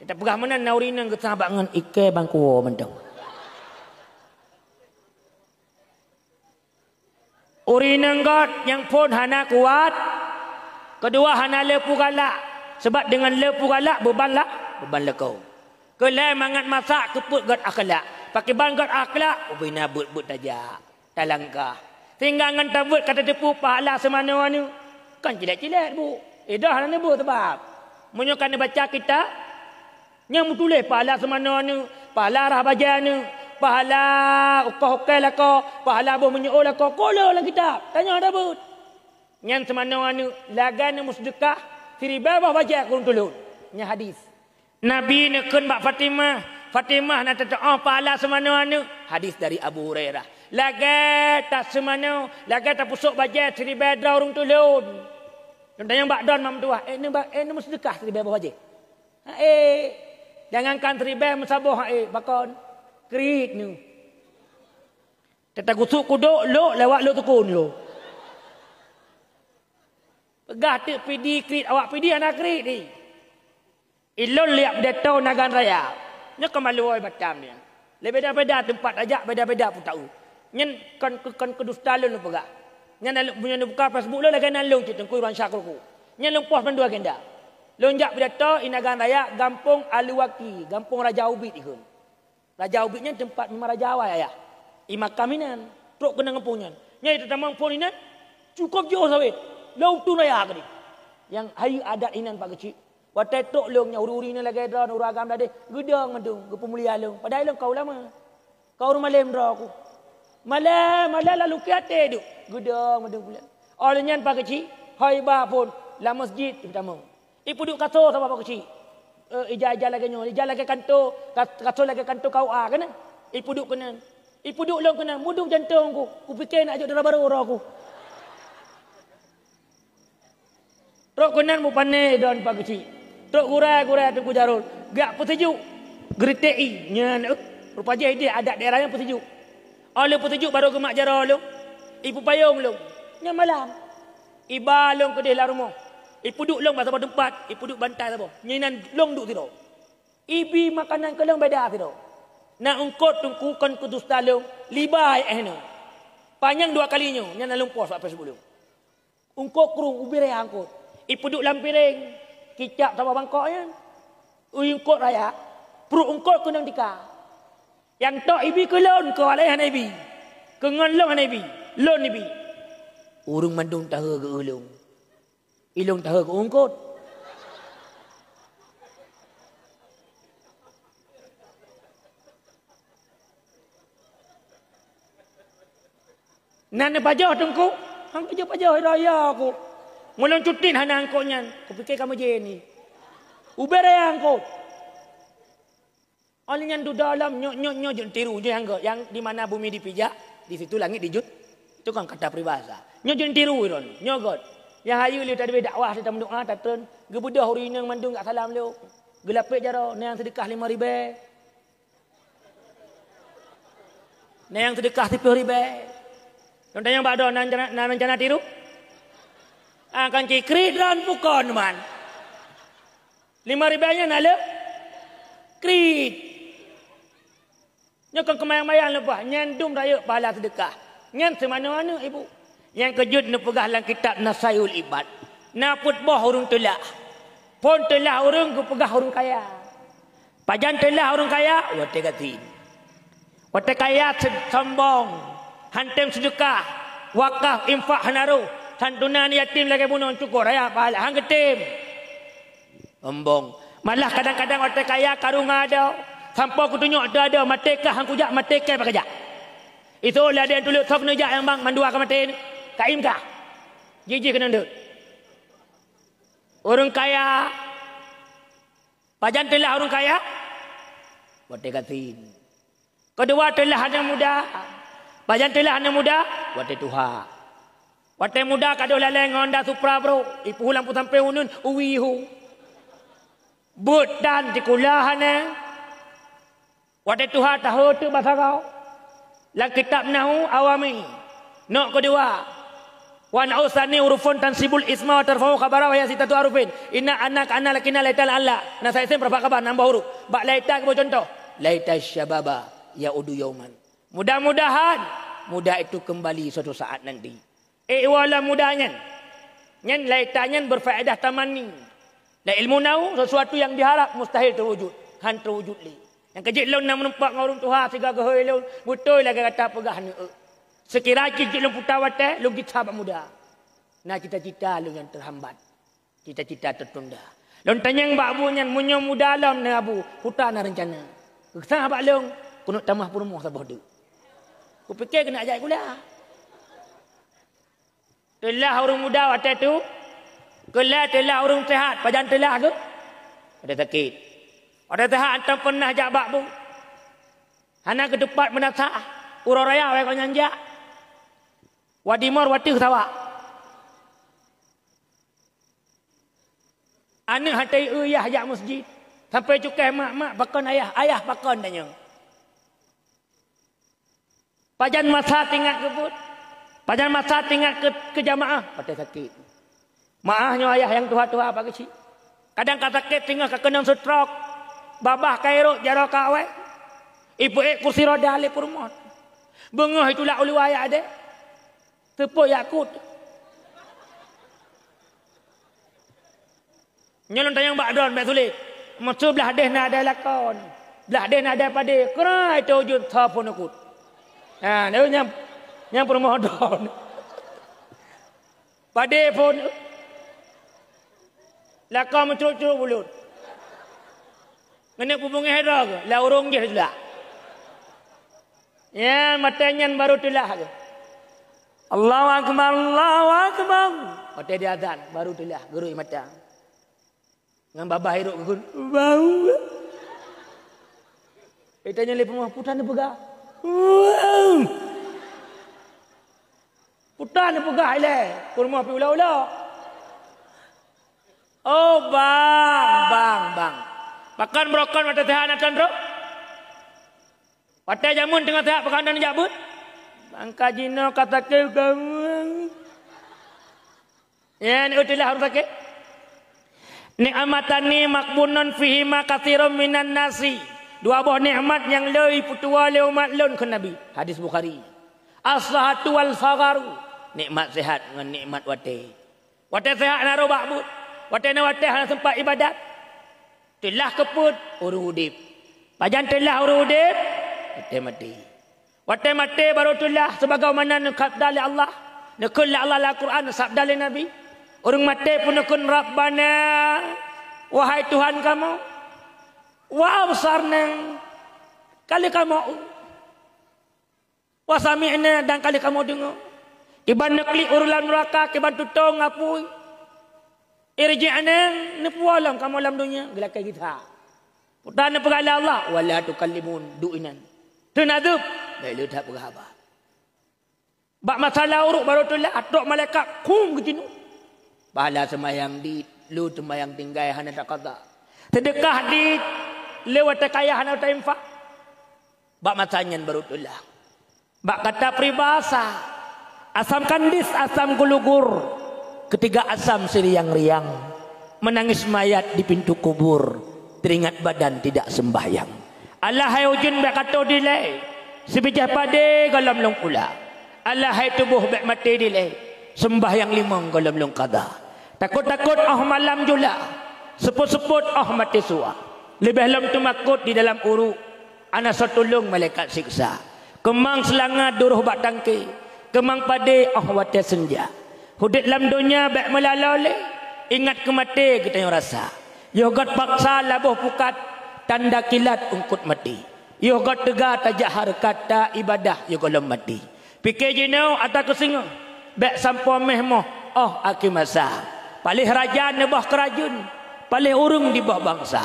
Kita pegah mana, yang orang yang God sahabat dengan ikai bangku. Oh, Mendoa. Urinenggot yang pun hana kuat. Kedua hana lepu galak. Sebab dengan lepu galak beban lah. Beban lah kau. Kelai mangat masak keput got akhlak. Pakai ban got akhlak. Ubina but-but tajak. Talangkah. Sehingga dengan tabut kata tepu pahala semana wani. Kan cilat-cilat bu. Eh dah lah ni bu sebab. Menyukkan baca kita. Yang tulis pahala semana wani. Pahala rah bajanya pahala ukah-ukah lah kau. Pahala boh menyeol lah kau. Kau lah lah kita. Tanya Dabud. Yang semana mana lagana musdekah. Siri babah baca aku untuk Ini hadis. Nabi ni kun bak Fatimah. Fatimah nak tata. Oh pahala semana mana. Hadis dari Abu Hurairah. Laga tak semana. Laga tak pusuk baca. Siri babah orang tulun. Tanya bak don mam tua, Eh ni, bak, eh, ni musdekah. Siri babah baca. Ha, eh. Jangankan teribai musabuh eh bakon krik ni. Tetap kusuk kuduk, luk lewat lo tukun lu. Pegah tu pidi krik, awak pidi anak krik ni. Ilul liap dia tahu nagan raya. Ni kemaluan macam ni. Lebih beda tempat ajak, beda-beda pun tahu. ni kan kan kedusta lu lu pegah. Nyen lu punya lu buka Facebook lo lagi nan lu cik tengku ruang syakul ku. Nyen lu puas mendua agenda. Lu njak bila tau inagan raya gampung aluwaki, gampung raja ubit ikut Raja Ubiknya tempat memang Raja Awal ayah. Ima kami teruk kena ngepung Nyai Ni ada teman cukup jauh sampai. Lalu tu ayah ke ni. Yang hayu adat ini pak kecil. Wata tok leung nya uri ni lagi dah nuru agam dah gedang mendung ke pemulia leung padahal leung kau lama kau rumah lem dah aku malam malam lalu ke ate du gedang mendung pula olnyan pak kecil hai ba pun la masjid pertama ipu duk kato sama pak kecil uh, eh, ija ija lagi nyonya, ija lagi kanto, kato lagi kanto kau a, ah, kan? Ibu duduk kena, ibu duduk long kena, muduk jantung aku, aku fikir nak jadi baru orang aku. Tok kena, mu panai daun pak kecil. Tok gurai gurai tu kujarul. Gak putihju, Gretei nyan. Rupanya dia ada daerah yang petejuk. Ala petejuk baru gemak jarul lu. Ibu payung lu. Nyam malam. Ibalung ke dia lah rumah. Ipuduk long masa tempat, ipuduk bantai apa. Nyinan long duk tidur. Ibi makanan ke long beda tidur. Na ungkot tungku kan kudus talu libai ehno. Panjang dua kalinya nya nalung pos apa sebelum. Ungko kru ubire angkut. Ipuduk lampiring kicap sama bangkoknya. Uyungkot raya. Pru ungkot kunang dika. Yang tok ibi ke lon ke alai han ibi. Kengon long han ibi. Lon ibi. Urung mandung tahe ke ulung. Ilong tahu ke ungkut. Nana pajau tengku. Hang pajau pajau hari raya aku. Mulang cuti hana angkau nyan. Aku fikir kamu je ni. Uber raya angkau. Oleh yang duduk dalam nyok nyok nyok jen tiru je yang yang di mana bumi dipijak di situ langit dijut. Itu kan kata peribahasa. Nyok jen tiru iron. nyogot. Yang hari beliau tak ada dakwah saya tak mendoa ah, tak ten. Gebudah yang mandung tak salam beliau. Gelapik jaro yang sedekah lima ribe, Ne yang sedekah 10 ribe, Contoh yang badan nan jana nan jana tiru. Akan ah, kikri dan pukon man. ribe ribunya nale. Krit. Nyokong kemayang-mayang lepas. Nyendum raya pahala sedekah. Nyen semana-mana ibu. Yang kejut ni pegah dalam kitab Nasayul Ibad. Na putbah urung tulak. Pun telah urung ku pegah urung kaya. Pajan telah urung kaya, wate gati. Wate kaya sambong, Hantem sedekah. Wakaf infak hanaru. Santunan yatim lagi bunuh cukur. Ayah pahala. Hang ketim. Sombong. Malah kadang-kadang wate kaya karung ada. Sampai aku tunjuk ada ada. Matekah hang kujak matekah pakai Itu lah dia yang tulis. Sof nejak yang bang. Mandua ke matekah kaim ka? Jiji kena ndu. Orang kaya. Pajan telah orang kaya. Wate katin. Kedua telah hanya muda. Pajan telah hanya muda. Wate tuha. Wate muda kadu leleng onda supra bro. Ipuh lampu sampai unun uwihu. Butan dikulahane. Eh. Wate tuha tahu tu bahasa kau. Lah kitab nahu awami. Nok kedua. Wan ausani urufun tansibul isma wa tarfau khabara wa sita tu arufin. Inna anak anak anna na laital Allah. Na saya sem berapa khabar nambah huruf. Ba laita ke contoh. Laita syababa ya udu Yaman. Mudah-mudahan mudah itu kembali suatu saat nanti. Eh wala mudanya. Nyen laita nyen berfaedah tamani. La ilmu nau sesuatu yang diharap mustahil terwujud. Han terwujud li. Yang kecil lawan nak menempat dengan orang Tuhan. Sehingga kehoi lawan. Butoi lagi kata pegahan. Uh. Eh. Sekiranya kita lupa tawat watak, lu kita muda. Nah kita cita lu yang terhambat. Kita cita tertunda. Lu tanya yang abu yang munyum muda dalam ni abu. Putar nak rencana. Kesan abak lu, Kau nak tamah perumah sabah du. Ku fikir kena ajak kula. Telah orang muda watak itu. Kelah telah orang sehat. Pajan telah ke? Ada sakit. Ada sehat antam pernah jabak bu. Hanya ke depan menasak. Urah raya, kau nyanjak. Wadi mor wati khutawa. Ana hatai uyah ya masjid. Sampai cukai mak-mak bakon ayah. Ayah bakon tanya. Pajan masa tingat ke put. Pajan masa tingat ke, ke jamaah. Pada sakit. Maahnya ayah yang tua-tua apa kecil. Kadang kata ke tinggal ke kenang sutrok. Babah kairu jarak kawai. Ibu ek kursi roda alih perumah. Bengah itulah uli ayah adik. Tepuk yakut. Nyalon tayang badan baik tulis. Masa belah deh nak ada lakon. Belah deh nak ada pada. Kerana itu wujud. Tak Yakut, aku. Ha, dia pun nyam. Nyam pun mohon Pada pun. Lakon mencuruk-curuk bulut. Kena pembungi hera ke? Lah orang je sudah. Ya, matanya baru tulah ke? Allahu Akbar, Allahu Akbar. Mata dia adhan, baru tu lah, guru yang mata. Dengan baba hirup ke Bau. Dia tanya oleh pemohon, putan dia pegah. Putan dia pegah, ilah. Kurma api ula-ula. Oh, bang, bang, bang. Makan berokan, mata tehan, nak tandruk. Patai jamun tengah tehan, dan jabut. Angka jino kata ke kamu. Ya, ni utilah harus sakit. Ni'matani makbunun fihi ma katsirun minan nasi. Dua buah nikmat yang lebih putua le umat lon ke Nabi. Hadis Bukhari. As-sahatu wal fagaru. Nikmat sehat dengan nikmat wate. Wate sehat nak robak but. Wate nak wate nak sempat ibadat. Tilah keput urudip. Pajan tilah urudip. mati Mati-mati. Waktu mati baru tulah sebagai mana nak dari Allah. Nak lah Allah Al lah Quran, sabda dari Nabi. Orang mati pun nak Rabbana, wahai Tuhan kamu, wow sarneng kali kamu wasami'na dan kali kamu dengar iban nukli urulan neraka iban tutung apu irji'na ni pualam kamu dalam dunia gelakai kita ha. putana pegala Allah wala tukallimun du'inan tu nadzub Baik lu berapa. Bak masalah uruk baru tu lah. Atok malaikat kum ke jenuh. Bahala semayang di. Lu semayang tinggai Hanya tak kata. Sedekah di. Lewat tak kaya. Hanya tak infak. Bak masanya baru tu lah. Bak kata peribahasa. Asam kandis. Asam gulugur. Ketiga asam siriang-riang. Menangis mayat di pintu kubur. Teringat badan tidak sembahyang. Allah hayujun berkata dilai. Allah sebijah pade kalau belum kula. Allah hai tubuh bek mati dilai. Sembah yang lima kalau belum kada. Takut takut ah oh malam jula. Sepot sepot ah oh mati suwa. Lebih lama tu makut di dalam uru. Ana satulung malaikat siksa. Kemang selangat duruh bak tangki. Kemang pade ah oh wate senja. Hudit lam dunia bek melalui. Ingat kematian kita yang rasa. Yogat paksa labuh pukat. Tanda kilat ungkut mati. Ia kau tegak tajak harkata ibadah. Ia ya kau lemah Pikir je nau atas kesinga. Bek sampah mehmoh. Oh aki masa. Paling raja nebah kerajun. Paling urung di bawah bangsa.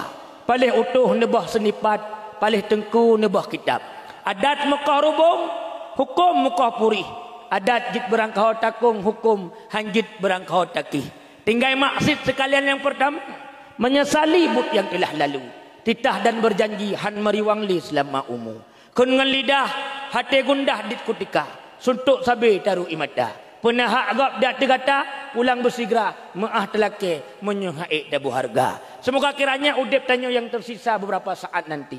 Paling utuh nebah senipat. Paling tengku nebah kitab. Adat mekah rubung. Hukum mekah purih. Adat jid berangkau takung. Hukum hanjid berangkau takih. Tinggai maksid sekalian yang pertama. Menyesali but yang telah lalu titah dan berjanji han meriwang li selama umu kun ngan lidah hati gundah dit kutika suntuk sabi taru imada pernah agap dia tergata pulang bersigra maah telake menyuhai dabu harga semoga kiranya udep tanya yang tersisa beberapa saat nanti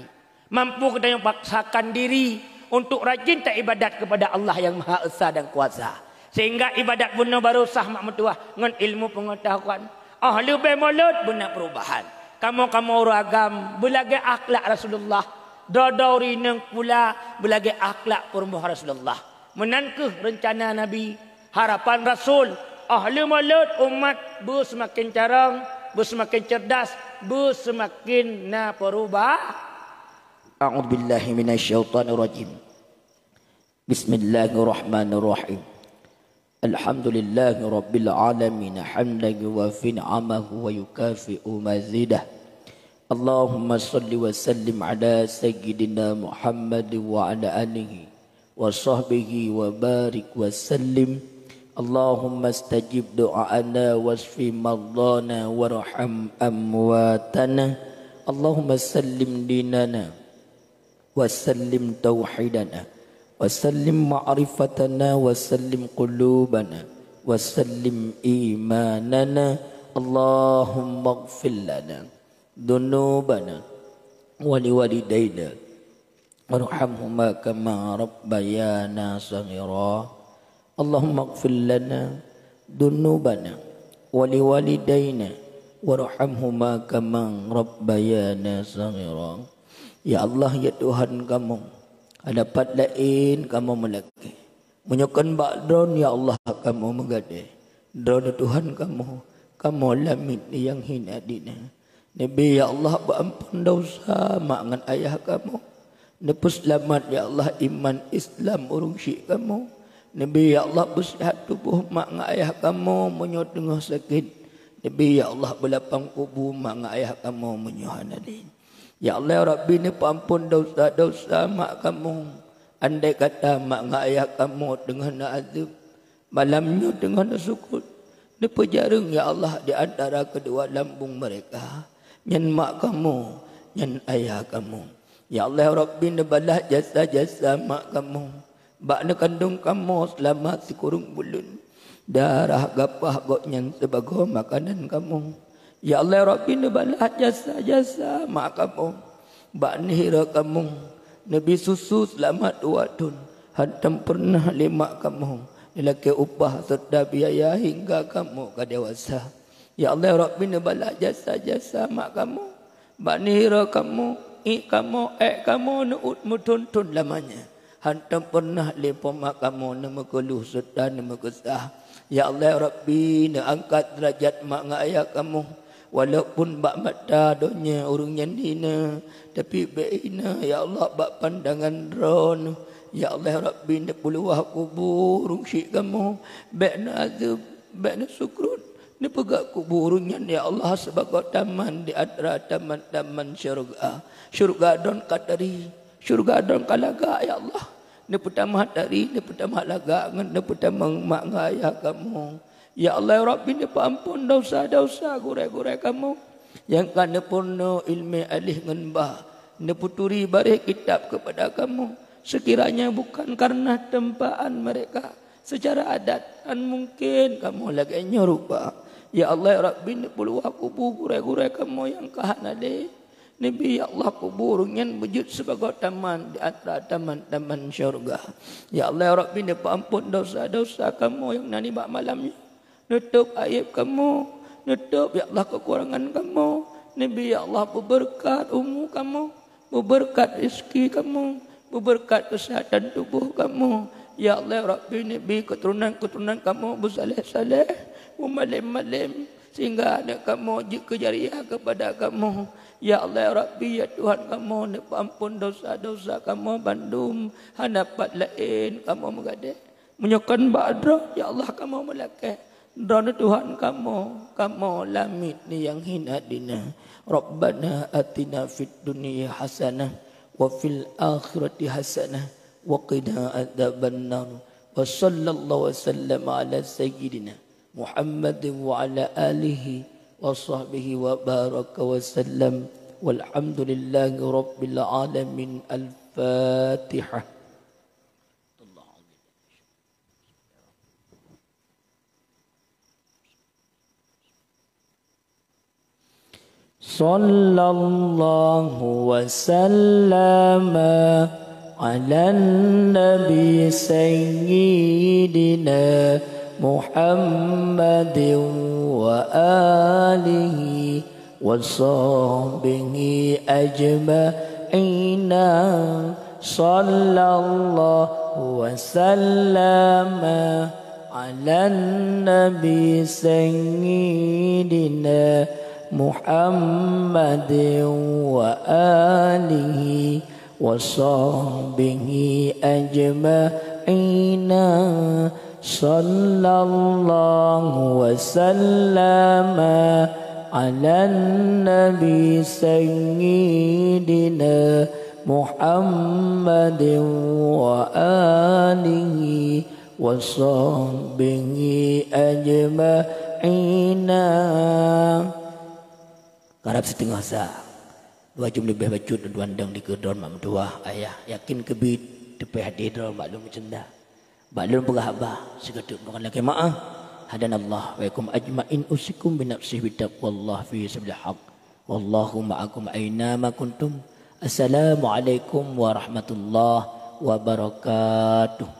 mampu kita yang paksakan diri untuk rajin tak ibadat kepada Allah yang maha esa dan kuasa sehingga ibadat bunuh baru sah mak mertua dengan ilmu pengetahuan ahli bemolot bunuh perubahan kamu kamu orang agam belagi akhlak Rasulullah dadau rineng pula belagi akhlak perempuan Rasulullah menangkuh rencana Nabi harapan Rasul ahli malut umat bu semakin carang bu semakin cerdas bu semakin na perubah A'udzubillahiminasyaitanirrojim Bismillahirrahmanirrahim الحمد لله رب العالمين حمدا يوافي نعمه ويكافئ مزيده اللهم صل وسلم على سيدنا محمد وعلى اله وصحبه وبارك وسلم اللهم استجب دعاءنا واشف مرضانا وارحم امواتنا اللهم سلم ديننا وسلم توحيدنا وسلم معرفتنا وسلم قلوبنا وسلم إيماننا اللهم اغفر لنا ذنوبنا ولوالدينا وارحمهما كما ربيانا صغيرا اللهم اغفر لنا ذنوبنا ولوالدينا وارحمهما كما ربيانا صغيرا يا الله يا Tuhan kamu Adapat lain kamu melaki. Menyokan bak drone ya Allah kamu menggade. Drone Tuhan kamu. Kamu lamit yang hina dina. Nabi ya Allah berampun dosa makan ayah kamu. Nabi selamat ya Allah iman Islam urung syik kamu. Nabi ya Allah bersihat tubuh makan ayah kamu menyok dengan sakit. Nabi ya Allah berlapang kubu makan ayah kamu menyohan adik. Ya Allah ya Rabbi ini pampun dosa-dosa mak kamu. Andai kata mak dengan ayah kamu dengan azab. Malamnya dengan sukut. Di pejarung ya Allah di antara kedua lambung mereka. Nyan mak kamu, nyan ayah kamu. Ya Allah ya Rabbi ini balas jasa-jasa mak kamu. Bakna kandung kamu selama sekurung bulan. Darah gapah gotnya sebagai makanan kamu. Ya Allah ya Rabbi ni balas jasa-jasa mak kamu. Bak nihira kamu. Nabi susu selamat dua tun. Hantam pernah limak kamu. Lelaki upah serta biaya hingga kamu ke dewasa. Ya Allah ya Rabbi ni balas jasa-jasa mak kamu. Bak nihira kamu. Ik kamu, ek kamu, nuut mutun tun lamanya. Hantam pernah lepo mak kamu. Nama keluh serta nama kesah. Ya Allah ya Rabbi ni angkat derajat mak ngayak kamu. Walaupun bak mata donya urung nyandina tapi baina ya Allah bak pandangan ron ya Allah Rabbi nak boleh wah kubur urung syik kamu baina azab baina syukur, ni pegak kuburnya ya Allah sebab taman di antara taman-taman syurga syurga don katari syurga don kalaga ya Allah ni pertama dari ni pertama lagak ni pertama mak ngaya kamu Ya Allah ya Rabbi ni pampun dosa dosa gurai-gurai kamu. Yang kena purno ilmi alih ngenbah. Ne puturi barih kitab kepada kamu. Sekiranya bukan karena tempaan mereka. Secara adat dan mungkin kamu lagi nyerupa. Ya Allah ya Rabbi ni puluh aku bu gurai-gurai kamu yang kahan alih. Nabi Ya Allah kubur yang wujud sebagai taman di antara taman-taman syurga. Ya Allah Ya Rabbi ni pampun dosa-dosa kamu yang nani bak malamnya. Nutup aib kamu. Nutup ya Allah kekurangan kamu. Nabi ya Allah berberkat umur kamu. Berberkat rezeki kamu. Berberkat kesihatan tubuh kamu. Ya Allah ya Rabbi Nabi keturunan-keturunan kamu bersalih-salih. Umalim-malim. Sehingga anak kamu kejariah kepada kamu. Ya Allah ya Rabbi ya Tuhan kamu ni ampun dosa-dosa kamu bandum hanapat lain kamu mengadai menyokan badra ya Allah kamu melakai Dona Tuhan kamu, kamu lamit ni yang hina dina. Rabbana atina fit dunia hasanah. Wa fil akhirati hasanah. Wa qina adaban naru. Wa sallallahu wa sallam ala sayyidina Muhammad wa ala alihi wa sahbihi wa baraka wa sallam. Walhamdulillahi rabbil alamin. Al-Fatihah. صلى الله وسلم على النبي سيدنا محمد وآله وصحبه أجمعين صلى الله وسلم على النبي سيدنا محمد محمد وآله وصحبه أجمعين صلى الله وسلم على النبي سيدنا محمد وآله وصحبه أجمعين Karab setengah sa. Dua jam lebih bacut dua andang di kedor mak dua ayah yakin kebit tepi hadi dalam mak lu mencenda. Mak lu pegah ba segede bukan lagi maaf. Ah. Hadan Allah wa ikum ajma'in usikum bi nafsi bi fi sabil haq. Wallahu ma'akum aina ma kuntum. Assalamualaikum warahmatullahi wabarakatuh.